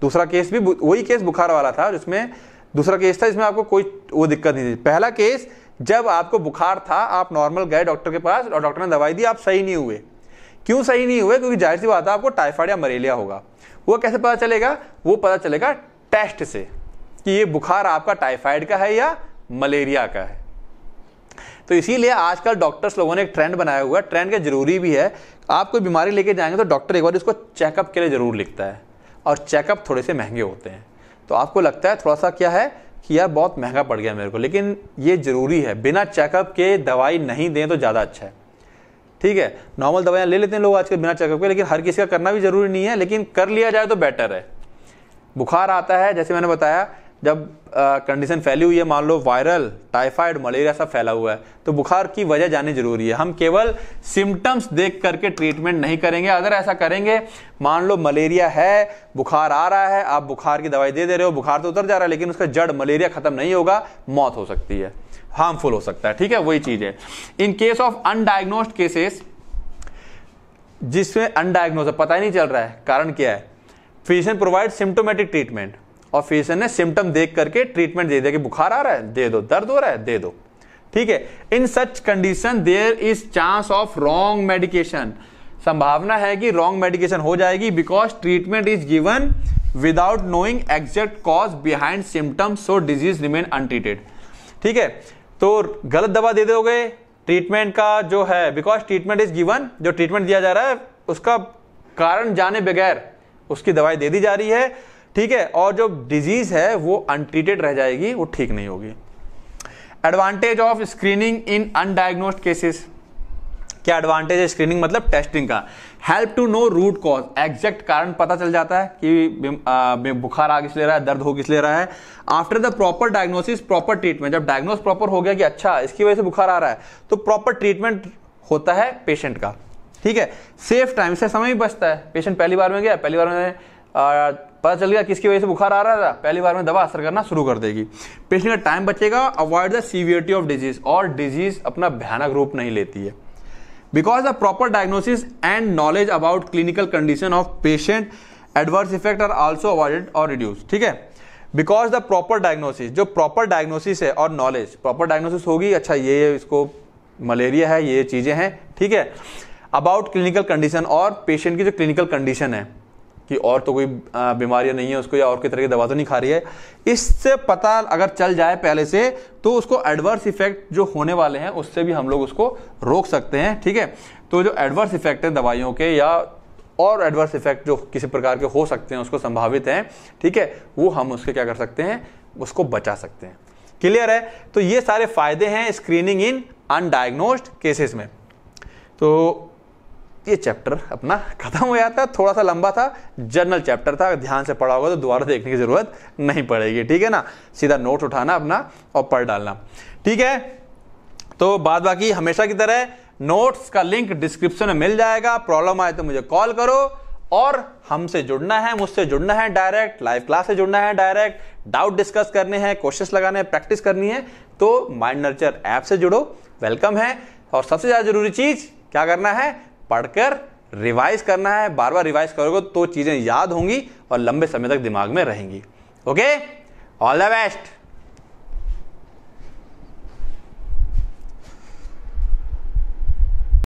दूसरा केस भी वही केस बुखार वाला था जिसमें दूसरा केस था इसमें आपको कोई वो दिक्कत नहीं थी पहला केस जब आपको बुखार था आप नॉर्मल गए डॉक्टर के पास और डॉक्टर ने दवाई दी आप सही नहीं हुए क्यों सही नहीं हुए क्योंकि जाहिर सी बात है आपको टाइफाइड या मलेरिया होगा वो कैसे पता चलेगा वो पता चलेगा टेस्ट से कि ये बुखार आपका टाइफाइड का है या मलेरिया का है तो इसीलिए आजकल डॉक्टर्स लोगों ने एक ट्रेंड बनाया हुआ है ट्रेंड का जरूरी भी है आप कोई बीमारी लेके जाएंगे तो डॉक्टर एक बार इसको चेकअप के लिए ज़रूर लिखता है और चेकअप थोड़े से महंगे होते हैं तो आपको लगता है थोड़ा सा क्या है कि यार बहुत महंगा पड़ गया मेरे को लेकिन ये ज़रूरी है बिना चेकअप के दवाई नहीं दें तो ज़्यादा अच्छा है ठीक है नॉर्मल दवाइयाँ ले लेते हैं लोग आजकल बिना चेकअप के लेकिन हर किसी का करना भी जरूरी नहीं है लेकिन कर लिया जाए तो बेटर है बुखार आता है जैसे मैंने बताया जब कंडीशन फैली हुई है मान लो वायरल टाइफाइड मलेरिया सब फैला हुआ है तो बुखार की वजह जाननी जरूरी है हम केवल सिम्टम्स देख करके ट्रीटमेंट नहीं करेंगे अगर ऐसा करेंगे मान लो मलेरिया है बुखार आ रहा है आप बुखार की दवाई दे दे रहे हो बुखार तो उतर जा रहा है लेकिन उसका जड़ मलेरिया खत्म नहीं होगा मौत हो सकती है हार्मफुल हो सकता है ठीक है वही चीज है in case of undiagnosed cases जिसमें अनडायग्नोज पता ही नहीं चल रहा है कारण क्या है फिजिशियन प्रोवाइड सिम्टोमेटिक ट्रीटमेंट और फिजिशियन ने सिम्टम देख करके ट्रीटमेंट दे दिया कि बुखार आ रहा है दे दो दर्द हो रहा है दे दो ठीक है in such condition there is chance of wrong medication संभावना है कि रॉन्ग मेडिकेशन हो जाएगी because treatment is given without knowing exact cause behind symptoms so disease remain untreated ठीक है तो गलत दवा दे दोगे ट्रीटमेंट का जो है बिकॉज ट्रीटमेंट इज गिवन जो ट्रीटमेंट दिया जा रहा है उसका कारण जाने बगैर उसकी दवाई दे दी जा रही है ठीक है और जो डिजीज है वो अनट्रीटेड रह जाएगी वो ठीक नहीं होगी advantage of screening in undiagnosed cases क्या एडवांटेज है स्क्रीनिंग मतलब टेस्टिंग का help to know root cause exact कारण पता चल जाता है कि बुखार आ किस ले रहा है दर्द हो किस ले रहा है after the proper diagnosis proper treatment जब डायग्नोस प्रॉपर हो गया कि अच्छा इसकी वजह से बुखार आ रहा है तो प्रॉपर ट्रीटमेंट होता है पेशेंट का ठीक है सेफ टाइम से समय भी बचता है पेशेंट पहली बार में गया पहली बार में आ, पता चल गया किसकी वजह से बुखार आ रहा था पहली बार में दवा असर करना शुरू कर देगी पेशेंट का टाइम बचेगा avoid the severity of disease और डिजीज अपना भयानक रूप नहीं लेती है because the proper diagnosis and knowledge about clinical condition of patient adverse effect are also avoided और रिड्यूस ठीक है बिकॉज द प्रॉपर डायग्नोसिस जो प्रॉपर डायग्नोसिस है और नॉलेज प्रॉपर डायग्नोसिस होगी अच्छा ये इसको मलेरिया है ये चीजें हैं ठीक है अबाउट क्लिनिकल कंडीशन और पेशेंट की जो क्लिनिकल कंडीशन है कि और तो कोई बीमारियां नहीं है उसको या और किस तरह की दवा तो नहीं खा रही है इससे पता अगर चल जाए पहले से तो उसको एडवर्स इफेक्ट जो होने वाले हैं उससे भी हम लोग उसको रोक सकते हैं ठीक है तो जो एडवर्स इफेक्ट है दवाइयों के या और एडवर्स इफेक्ट जो किसी प्रकार के हो सकते हैं उसको संभावित हैं ठीक है वो हम उसके क्या कर सकते हैं उसको बचा सकते हैं क्लियर है तो ये सारे फायदे हैं स्क्रीनिंग इन अनडायग्नोस्ड केसेस में तो ये चैप्टर अपना खत्म हो जाता है थोड़ा सा लंबा था जनरल चैप्टर था ध्यान से पढ़ा होगा तो दोबारा देखने की ज़रूरत नहीं पड़ेगी ठीक है ना सीधा नोट उठाना अपना और पढ़ डालना ठीक है तो बाद बाकी हमेशा की तरह नोट्स का लिंक डिस्क्रिप्शन में मिल जाएगा प्रॉब्लम आए तो मुझे कॉल करो और हमसे जुड़ना है मुझसे जुड़ना है डायरेक्ट लाइव क्लास से जुड़ना है डायरेक्ट डाउट डिस्कस करने हैं क्वेश्चन लगाने हैं प्रैक्टिस करनी है तो माइंड नर्चर ऐप से जुड़ो वेलकम है और सबसे ज़्यादा जरूरी चीज़ क्या करना है पढ़कर रिवाइज करना है बार बार रिवाइज करोगे तो चीज़ें याद होंगी और लंबे समय तक दिमाग में रहेंगी ओके ऑल द बेस्ट